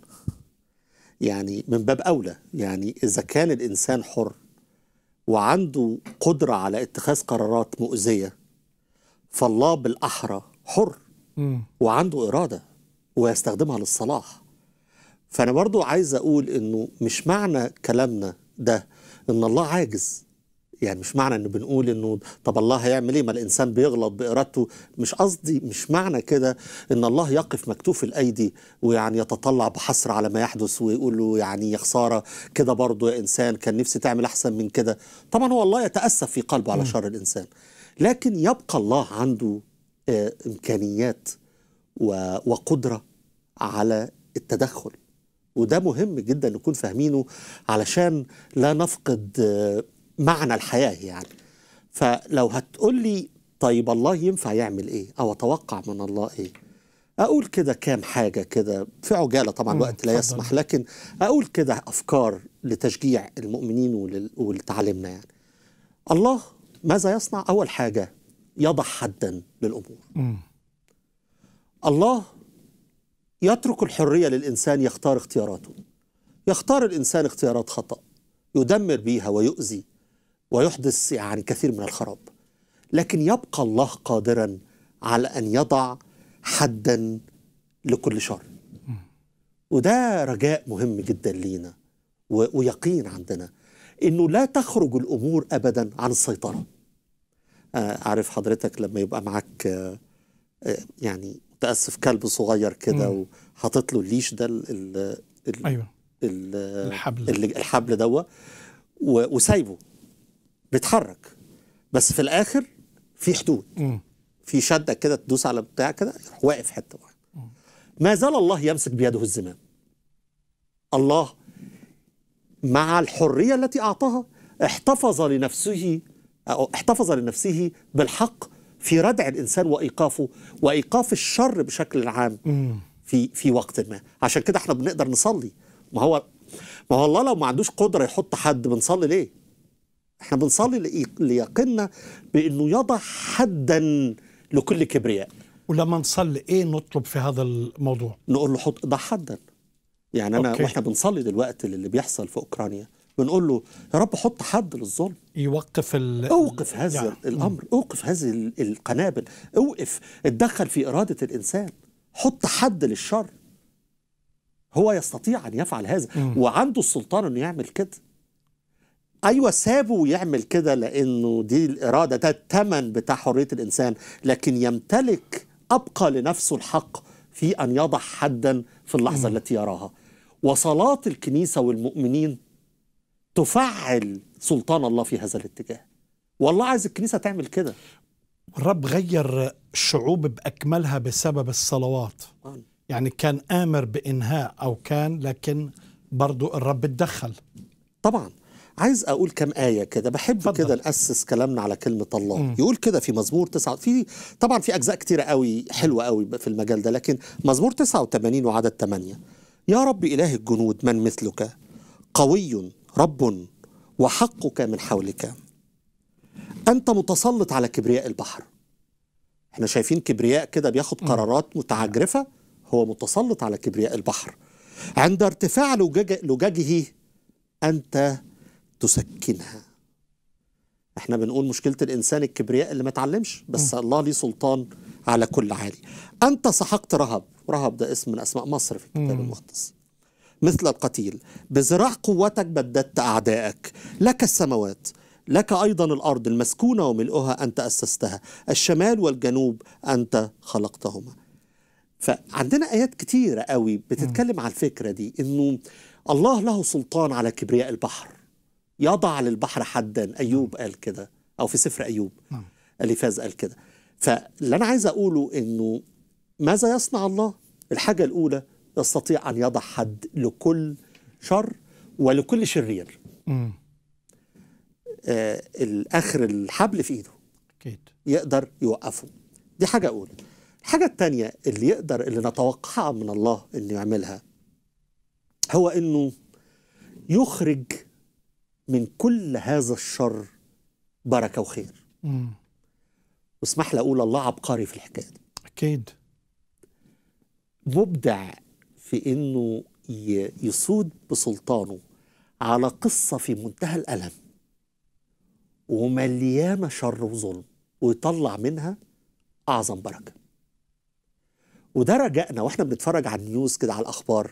يعني من باب أولى يعني إذا كان الإنسان حر وعنده قدرة على اتخاذ قرارات مؤذية فالله بالأحرى حر وعنده إرادة ويستخدمها للصلاح فأنا برضو عايز أقول إنه مش معنى كلامنا ده إن الله عاجز يعني مش معنى انه بنقول انه طب الله هيعمل ايه ما الانسان بيغلط بارادته مش قصدي مش معنى كده ان الله يقف مكتوف الايدي ويعني يتطلع بحسره على ما يحدث ويقول له يعني يا خساره كده برضه يا انسان كان نفسي تعمل احسن من كده طبعا هو الله يتاسف في قلبه على شر الانسان لكن يبقى الله عنده آه امكانيات وقدره على التدخل وده مهم جدا نكون فاهمينه علشان لا نفقد آه معنى الحياة يعني فلو هتقول لي طيب الله ينفع يعمل ايه او اتوقع من الله ايه اقول كده كام حاجه كده في عجاله طبعا الوقت لا يسمح لكن اقول كده افكار لتشجيع المؤمنين ولتعليمنا يعني الله ماذا يصنع اول حاجه يضع حدا للامور الله يترك الحريه للانسان يختار اختياراته يختار الانسان اختيارات خطا يدمر بيها ويؤذي ويحدث يعني كثير من الخراب لكن يبقى الله قادرا على أن يضع حدا لكل شر وده رجاء مهم جدا لينا ويقين عندنا انه لا تخرج الامور ابدا عن السيطره آه، عارف حضرتك لما يبقى معاك آه، آه، يعني متاسف كلب صغير كده وحاطط له الليش ده الـ الـ ايوه الحبل الحبل دوت وسايبه بيتحرك بس في الاخر في حدود في شده كده تدوس على بتاع كده واقف حته واحده ما زال الله يمسك بيده الزمام الله مع الحريه التي اعطاها احتفظ لنفسه أو احتفظ لنفسه بالحق في ردع الانسان وايقافه وايقاف الشر بشكل عام في في وقت ما عشان كده احنا بنقدر نصلي ما هو ما هو الله لو ما عندوش قدره يحط حد بنصلي ليه احنا بنصلي ليقنا بانه يضع حدا لكل كبرياء ولما نصلي ايه نطلب في هذا الموضوع نقول له حط ضع حدا يعني انا أوكي. واحنا بنصلي دلوقتي للي بيحصل في اوكرانيا بنقول له يا رب حط حد للظلم يوقف ال اوقف هذا يعني. الامر اوقف هذه القنابل اوقف اتدخل في اراده الانسان حط حد للشر هو يستطيع ان يفعل هذا مم. وعنده السلطان انه يعمل كده ايوه سابه يعمل كده لانه دي الاراده ده الثمن بتاع حريه الانسان لكن يمتلك ابقى لنفسه الحق في ان يضع حدا في اللحظه التي يراها وصلاه الكنيسه والمؤمنين تفعل سلطان الله في هذا الاتجاه والله عايز الكنيسه تعمل كده الرب غير الشعوب باكملها بسبب الصلوات يعني كان امر بانهاء او كان لكن برضو الرب اتدخل طبعا عايز اقول كم ايه كده بحب كده ناسس كلامنا على كلمه الله مم. يقول كده في مزمور تسعة في طبعا في اجزاء كتيره قوي حلوه قوي في المجال ده لكن مزمور 89 وعدد 8 يا رب اله الجنود من مثلك قوي رب وحقك من حولك انت متسلط على كبرياء البحر احنا شايفين كبرياء كده بياخد قرارات متعجرفه هو متسلط على كبرياء البحر عند ارتفاع لجاجه انت تسكنها احنا بنقول مشكلة الإنسان الكبرياء اللي ما اتعلمش بس م. الله ليه سلطان على كل عالي أنت سحقت رهب رهب ده اسم من أسماء مصر في الكتاب المقدس مثل القتيل بذراع قوتك بددت أعدائك لك السماوات لك أيضا الأرض المسكونة وملؤها أنت أسستها الشمال والجنوب أنت خلقتهما فعندنا آيات كتيرة قوي بتتكلم م. على الفكرة دي إنه الله له سلطان على كبرياء البحر يضع للبحر حدا أيوب نعم. قال كده أو في سفر أيوب نعم. اللي فاز قال كده فاللي أنا عايز أقوله أنه ماذا يصنع الله الحاجة الأولى يستطيع أن يضع حد لكل شر ولكل شرير آه الآخر الحبل في إيده أكيد. يقدر يوقفه دي حاجة أولى الحاجة الثانيه اللي يقدر اللي نتوقعها من الله أنه يعملها هو أنه يخرج من كل هذا الشر بركه وخير امم واسمح لي اقول الله عبقري في الحكايه دي اكيد مبدع في انه يصود بسلطانه على قصه في منتهى الالم ومليانه شر وظلم ويطلع منها اعظم بركه وده رجائنا واحنا بنتفرج على النيوز كده على الاخبار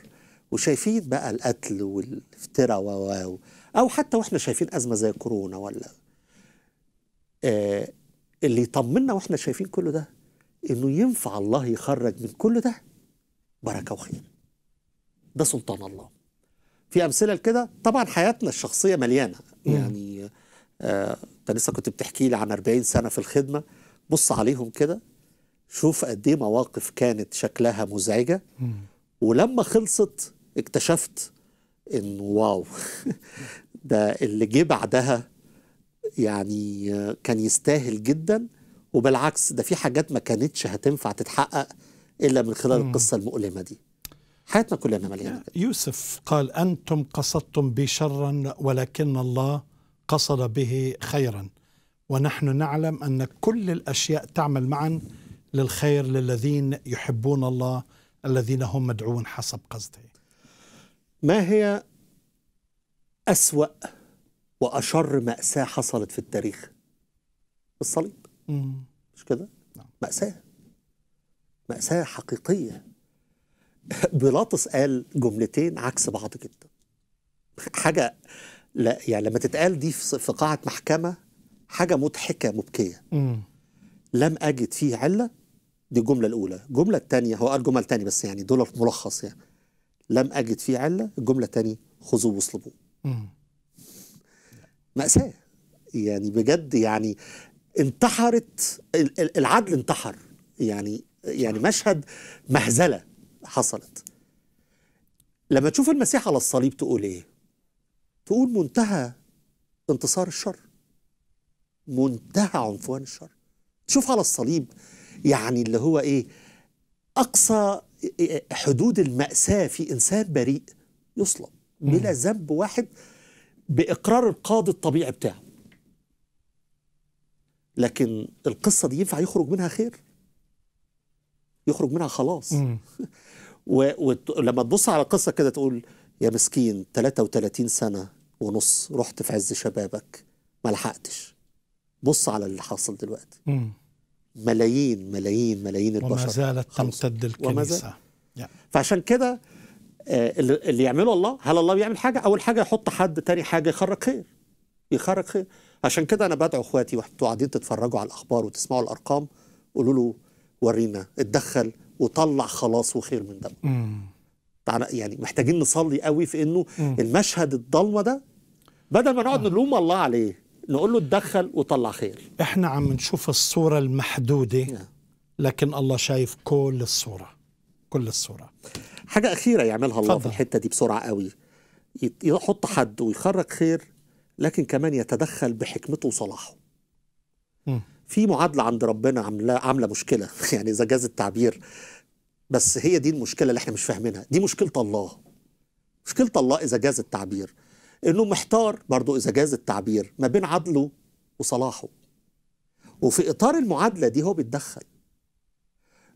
وشايفين بقى القتل والافتراء و او حتى واحنا شايفين ازمه زي كورونا ولا آه اللي يطمنا واحنا شايفين كل ده انه ينفع الله يخرج من كل ده بركه وخير ده سلطان الله في امثله لكده طبعا حياتنا الشخصيه مليانه يعني آه انت لسه كنت بتحكي لي عن 40 سنه في الخدمه بص عليهم كده شوف قد ايه مواقف كانت شكلها مزعجه ولما خلصت اكتشفت انه واو ده اللي جه بعدها يعني كان يستاهل جدا وبالعكس ده في حاجات ما كانتش هتنفع تتحقق الا من خلال م. القصه المؤلمه دي حياتنا كلنا مليانه يوسف قال انتم قصدتم بي شرا ولكن الله قصد به خيرا ونحن نعلم ان كل الاشياء تعمل معا للخير للذين يحبون الله الذين هم مدعون حسب قصده ما هي أسوأ وأشر مأساة حصلت في التاريخ الصليب مش كده نعم. مأساة مأساة حقيقية بيلاطس قال جملتين عكس بعض جدا حاجة لا يعني لما تتقال دي في قاعة محكمة حاجة مضحكة مبكية مم. لم أجد فيه علة دي الجملة الأولى الجملة الثانية هو قال جمل تاني بس يعني دول ملخص يعني لم أجد فيه علة الجملة الثانية خذوه واصلبوه مأساة يعني بجد يعني انتحرت العدل انتحر يعني يعني مشهد مهزله حصلت لما تشوف المسيح على الصليب تقول ايه تقول منتهى انتصار الشر منتهى عنفوان الشر تشوف على الصليب يعني اللي هو ايه اقصى حدود الماساه في انسان بريء يصلب بلا ذنب واحد باقرار القاضي الطبيعي بتاعه لكن القصه دي ينفع يخرج منها خير يخرج منها خلاص ولما تبص على القصه كده تقول يا مسكين 33 سنه ونص رحت في عز شبابك ما لحقتش بص على اللي حاصل دلوقتي ملايين ملايين ملايين البشر وما زالت تمتد الكنيسه وما زالت. فعشان كده آه، اللي يعمله الله هل الله بيعمل حاجه اول حاجه يحط حد تاني حاجه يخرج خير يخرج خير عشان كده انا بدعو اخواتي وانتوا قاعدين تتفرجوا على الاخبار وتسمعوا الارقام قولوا له ورينا اتدخل وطلع خلاص وخير من دمه يعني محتاجين نصلي قوي في انه مم. المشهد الضلمه ده بدل ما نقعد آه. نلوم الله عليه نقول له اتدخل وطلع خير احنا عم نشوف الصوره المحدوده نعم. لكن الله شايف كل الصوره كل الصوره حاجه اخيره يعملها الله في الحته دي بسرعه قوي يحط حد ويخرج خير لكن كمان يتدخل بحكمته وصلاحه م. في معادله عند ربنا عامله عامله مشكله يعني اذا جاز التعبير بس هي دي المشكله اللي احنا مش فاهمينها دي مشكله الله مشكله الله اذا جاز التعبير انه محتار برضه اذا جاز التعبير ما بين عدله وصلاحه وفي اطار المعادله دي هو بيتدخل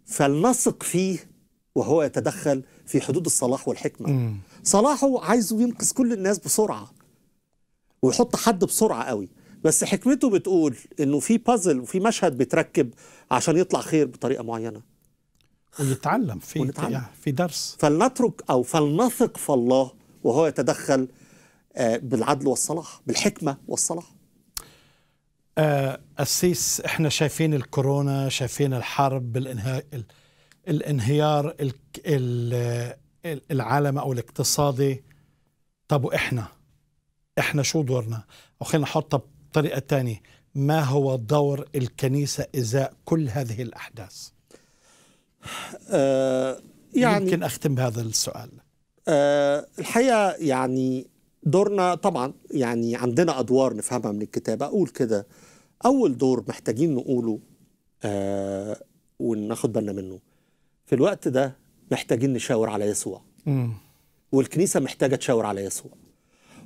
فلنثق فيه وهو يتدخل في حدود الصلاح والحكمة مم. صلاحه عايزه ينقذ كل الناس بسرعة ويحط حد بسرعة قوي بس حكمته بتقول انه في بازل وفي مشهد بيتركب عشان يطلع خير بطريقه معينه ويتعلم في ونتعلم. في درس فلنترك او فلنثق في الله وهو يتدخل آه، بالعدل والصلاح بالحكمه والصلاح آه، أسيس احنا شايفين الكورونا شايفين الحرب بالانهاء الانهيار العالم او الاقتصادي طب واحنا احنا شو دورنا او خلينا نحطها بطريقه ثانيه ما هو دور الكنيسه ازاء كل هذه الاحداث آه يعني يمكن اختم بهذا السؤال آه الحقيقه يعني دورنا طبعا يعني عندنا ادوار نفهمها من الكتاب اقول كده اول دور محتاجين نقوله آه وناخد بالنا منه في الوقت ده محتاجين نشاور على يسوع مم. والكنيسة محتاجة تشاور على يسوع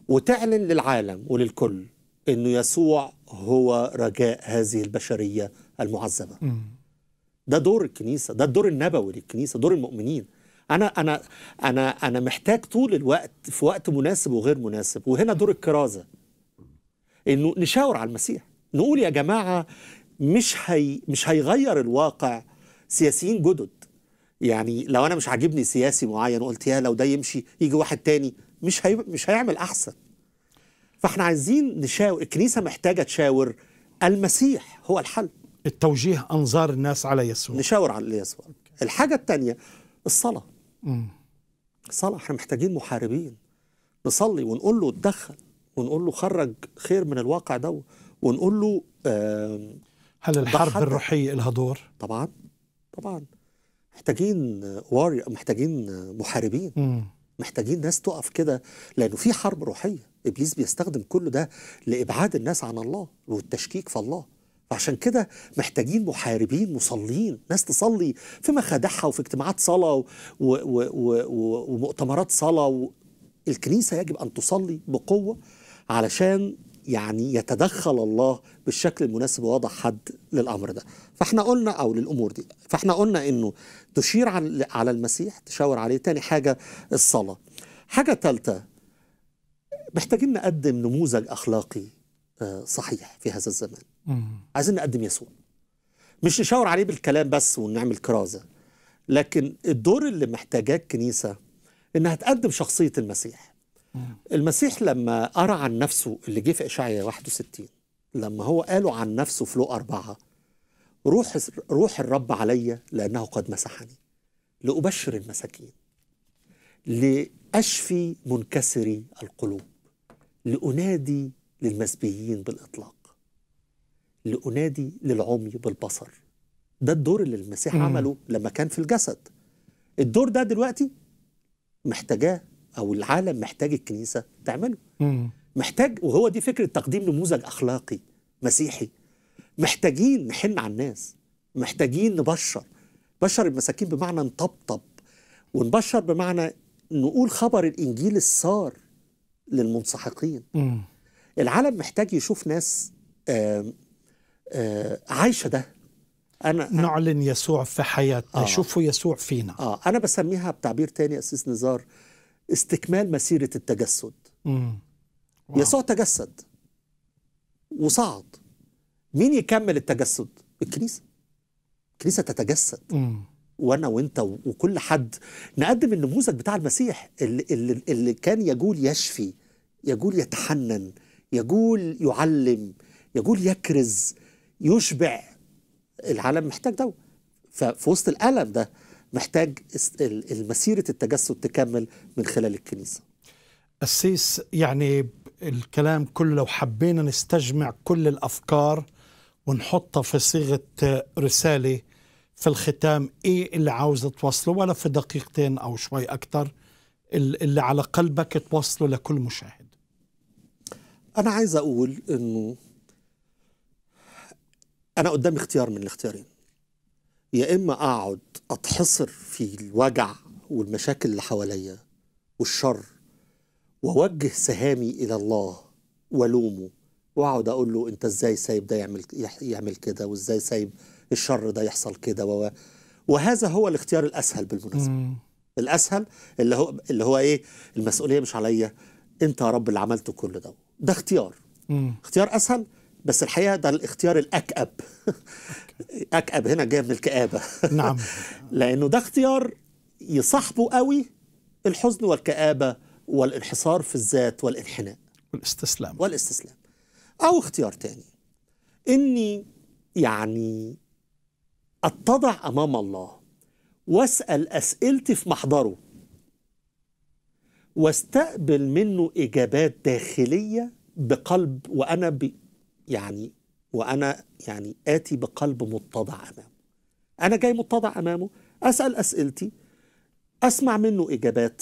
وتعلن للعالم وللكل أنه يسوع هو رجاء هذه البشرية المعذبة مم. ده دور الكنيسة ده الدور النبوي للكنيسة دور المؤمنين أنا أنا أنا أنا محتاج طول الوقت في وقت مناسب وغير مناسب وهنا دور الكرازة إنه نشاور على المسيح نقول يا جماعة مش هي مش هيغير الواقع سياسيين جدد يعني لو انا مش عاجبني سياسي معين وقلت يا لو ده يمشي يجي واحد تاني مش هي مش هيعمل احسن فاحنا عايزين نشاور الكنيسه محتاجه تشاور المسيح هو الحل التوجيه انظار الناس على يسوع نشاور على يسوع الحاجه الثانيه الصلاه امم الصلاه احنا محتاجين محاربين نصلي ونقول له اتدخل ونقول له خرج خير من الواقع ده ونقول له آه هل الحرب الروحيه لها دور طبعا طبعا محتاجين واري محتاجين محاربين محتاجين ناس تقف كده لانه في حرب روحيه ابليس بيستخدم كل ده لابعاد الناس عن الله والتشكيك في الله عشان كده محتاجين محاربين مصلين ناس تصلي في مخادعها وفي اجتماعات صلاه و... و... و... و... ومؤتمرات صلاه و... الكنيسه يجب ان تصلي بقوه علشان يعني يتدخل الله بالشكل المناسب ووضع حد للامر ده فاحنا قلنا او للامور دي فاحنا قلنا انه تشير على المسيح تشاور عليه تاني حاجه الصلاه حاجه ثالثه محتاجين نقدم نموذج اخلاقي آه، صحيح في هذا الزمان عايزين نقدم يسوع مش نشاور عليه بالكلام بس ونعمل كرازه لكن الدور اللي محتاجاه الكنيسه انها تقدم شخصيه المسيح المسيح لما قرا عن نفسه اللي جه في اشعياء 61 لما هو قالوا عن نفسه في لو أربعة روح روح الرب عليا لأنه قد مسحني لأبشر المساكين لأشفي منكسري القلوب لأنادي للمسبيين بالإطلاق لأنادي للعمي بالبصر ده الدور اللي المسيح عمله لما كان في الجسد الدور ده دلوقتي محتاجاه او العالم محتاج الكنيسه تعمله محتاج وهو دي فكره تقديم نموذج اخلاقي مسيحي محتاجين نحن على الناس محتاجين نبشر بشر المساكين بمعنى نطبطب ونبشر بمعنى نقول خبر الانجيل السار للمنسحقين العالم محتاج يشوف ناس آآ آآ عايشه ده أنا نعلن يسوع في حياتنا آه. شوفوا يسوع فينا آه. أنا بسميها بتعبير تاني أسيس نزار استكمال مسيرة التجسد يسوع تجسد وصعد مين يكمل التجسد الكنيسة الكنيسة تتجسد مم. وانا وانت وكل حد نقدم النموذج بتاع المسيح اللي, اللي, اللي كان يجول يشفي يجول يتحنن يجول يعلم يجول يكرز يشبع العالم محتاج دواء ففي وسط الالم ده محتاج مسيرة التجسد تكمل من خلال الكنيسة السيس يعني الكلام كله لو حبينا نستجمع كل الأفكار ونحطها في صيغة رسالة في الختام إيه اللي عاوز توصله ولا في دقيقتين أو شوي أكتر اللي على قلبك توصله لكل مشاهد أنا عايز أقول أنه أنا قدامي اختيار من الاختيارين يا اما اقعد اتحصر في الوجع والمشاكل اللي حواليا والشر واوجه سهامي الى الله والومه واقعد اقول له انت ازاي سايب ده يعمل يعمل كده وازاي سايب الشر ده يحصل كده وهذا هو الاختيار الاسهل بالمناسبه الاسهل اللي هو اللي هو ايه المسؤوليه مش عليا انت يا رب اللي عملته كل ده ده اختيار اختيار اسهل بس الحقيقه ده الاختيار الاكأب اكأب هنا جايه من الكآبه نعم لانه ده اختيار يصاحبه قوي الحزن والكآبه والانحصار في الذات والانحناء والاستسلام والاستسلام او اختيار تاني اني يعني اتضع امام الله واسال اسئلتي في محضره واستقبل منه اجابات داخليه بقلب وانا يعني وأنا يعني آتي بقلب متضع أمامه أنا جاي متضع أمامه أسأل أسئلتي أسمع منه إجابات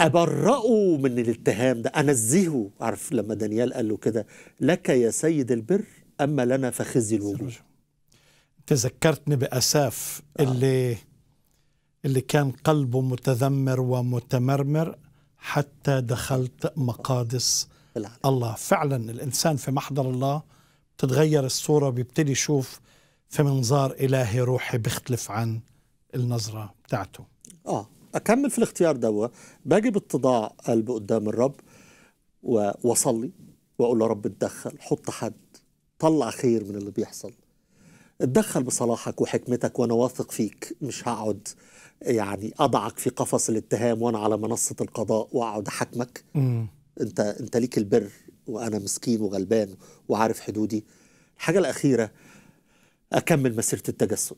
ابرئه من الاتهام ده أنزهه عارف لما دانيال قال له كده لك يا سيد البر أما لنا فخزي الوجود تذكرتني بأساف آه. اللي اللي كان قلبه متذمر ومتمرمر حتى دخلت مقادس رب الله فعلا الإنسان في محضر الله تتغير الصورة بيبتدي يشوف في منظار إلهي روحي بيختلف عن النظرة بتاعته آه أكمل في الاختيار دوا باجي باتضاع قلبي قدام الرب وأصلي وأقول له رب اتدخل حط حد طلع خير من اللي بيحصل اتدخل بصلاحك وحكمتك وأنا واثق فيك مش هقعد يعني أضعك في قفص الاتهام وأنا على منصة القضاء وأقعد أحاكمك انت انت ليك البر وانا مسكين وغلبان وعارف حدودي الحاجه الاخيره اكمل مسيره التجسد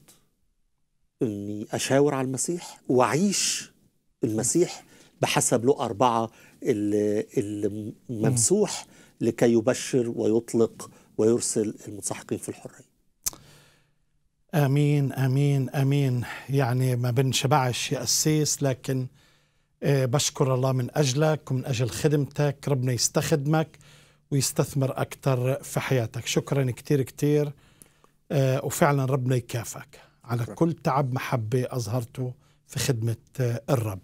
اني اشاور على المسيح واعيش المسيح بحسب له أربعة اللي ممسوح لكي يبشر ويطلق ويرسل المتسحقين في الحرية آمين آمين آمين يعني ما بنشبعش يا اسيس لكن آه، بشكر الله من أجلك ومن أجل خدمتك ربنا يستخدمك ويستثمر أكثر في حياتك شكرا كثير كثير آه، وفعلا ربنا يكافئك على شكرا. كل تعب محبة أظهرته في خدمة الرب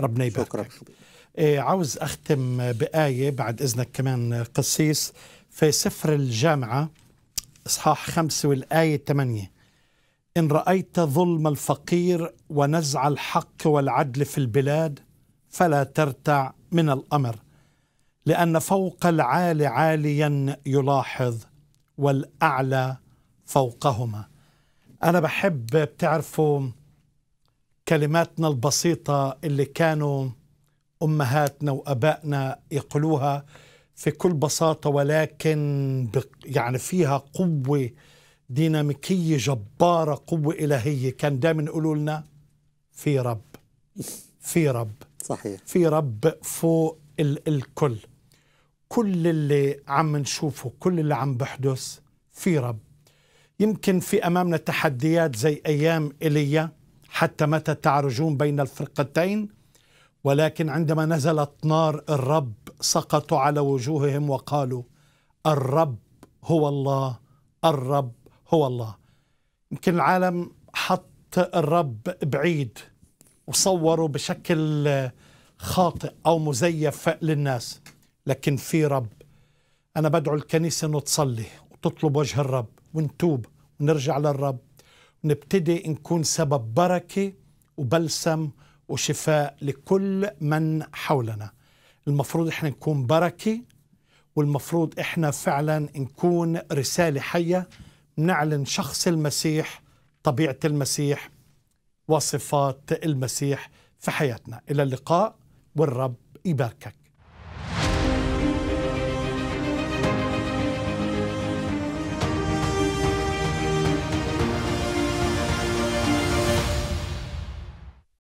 ربنا يباركك شكرا آه، عاوز أختم بآية بعد إذنك كمان قسيس في سفر الجامعة إصحاح خمسة والآية ثمانية إن رأيت ظلم الفقير ونزع الحق والعدل في البلاد فلا ترتع من الامر لان فوق العالي عاليا يلاحظ والاعلى فوقهما انا بحب بتعرفوا كلماتنا البسيطه اللي كانوا امهاتنا وابائنا يقولوها في كل بساطه ولكن يعني فيها قوه ديناميكيه جباره قوه الهيه كان دائما يقولوا لنا في رب في رب صحيح في رب فوق ال الكل كل اللي عم نشوفه كل اللي عم بحدث في رب يمكن في أمامنا تحديات زي أيام إيليا حتى متى تعرجون بين الفرقتين ولكن عندما نزلت نار الرب سقطوا على وجوههم وقالوا الرب هو الله الرب هو الله يمكن العالم حط الرب بعيد وصوروا بشكل خاطئ أو مزيف للناس لكن في رب أنا بدعو الكنيسة أنه تصلي وتطلب وجه الرب ونتوب ونرجع للرب ونبتدي نكون سبب بركة وبلسم وشفاء لكل من حولنا المفروض إحنا نكون بركة والمفروض إحنا فعلا نكون رسالة حية نعلن شخص المسيح طبيعة المسيح وصفات المسيح في حياتنا إلى اللقاء والرب يباركك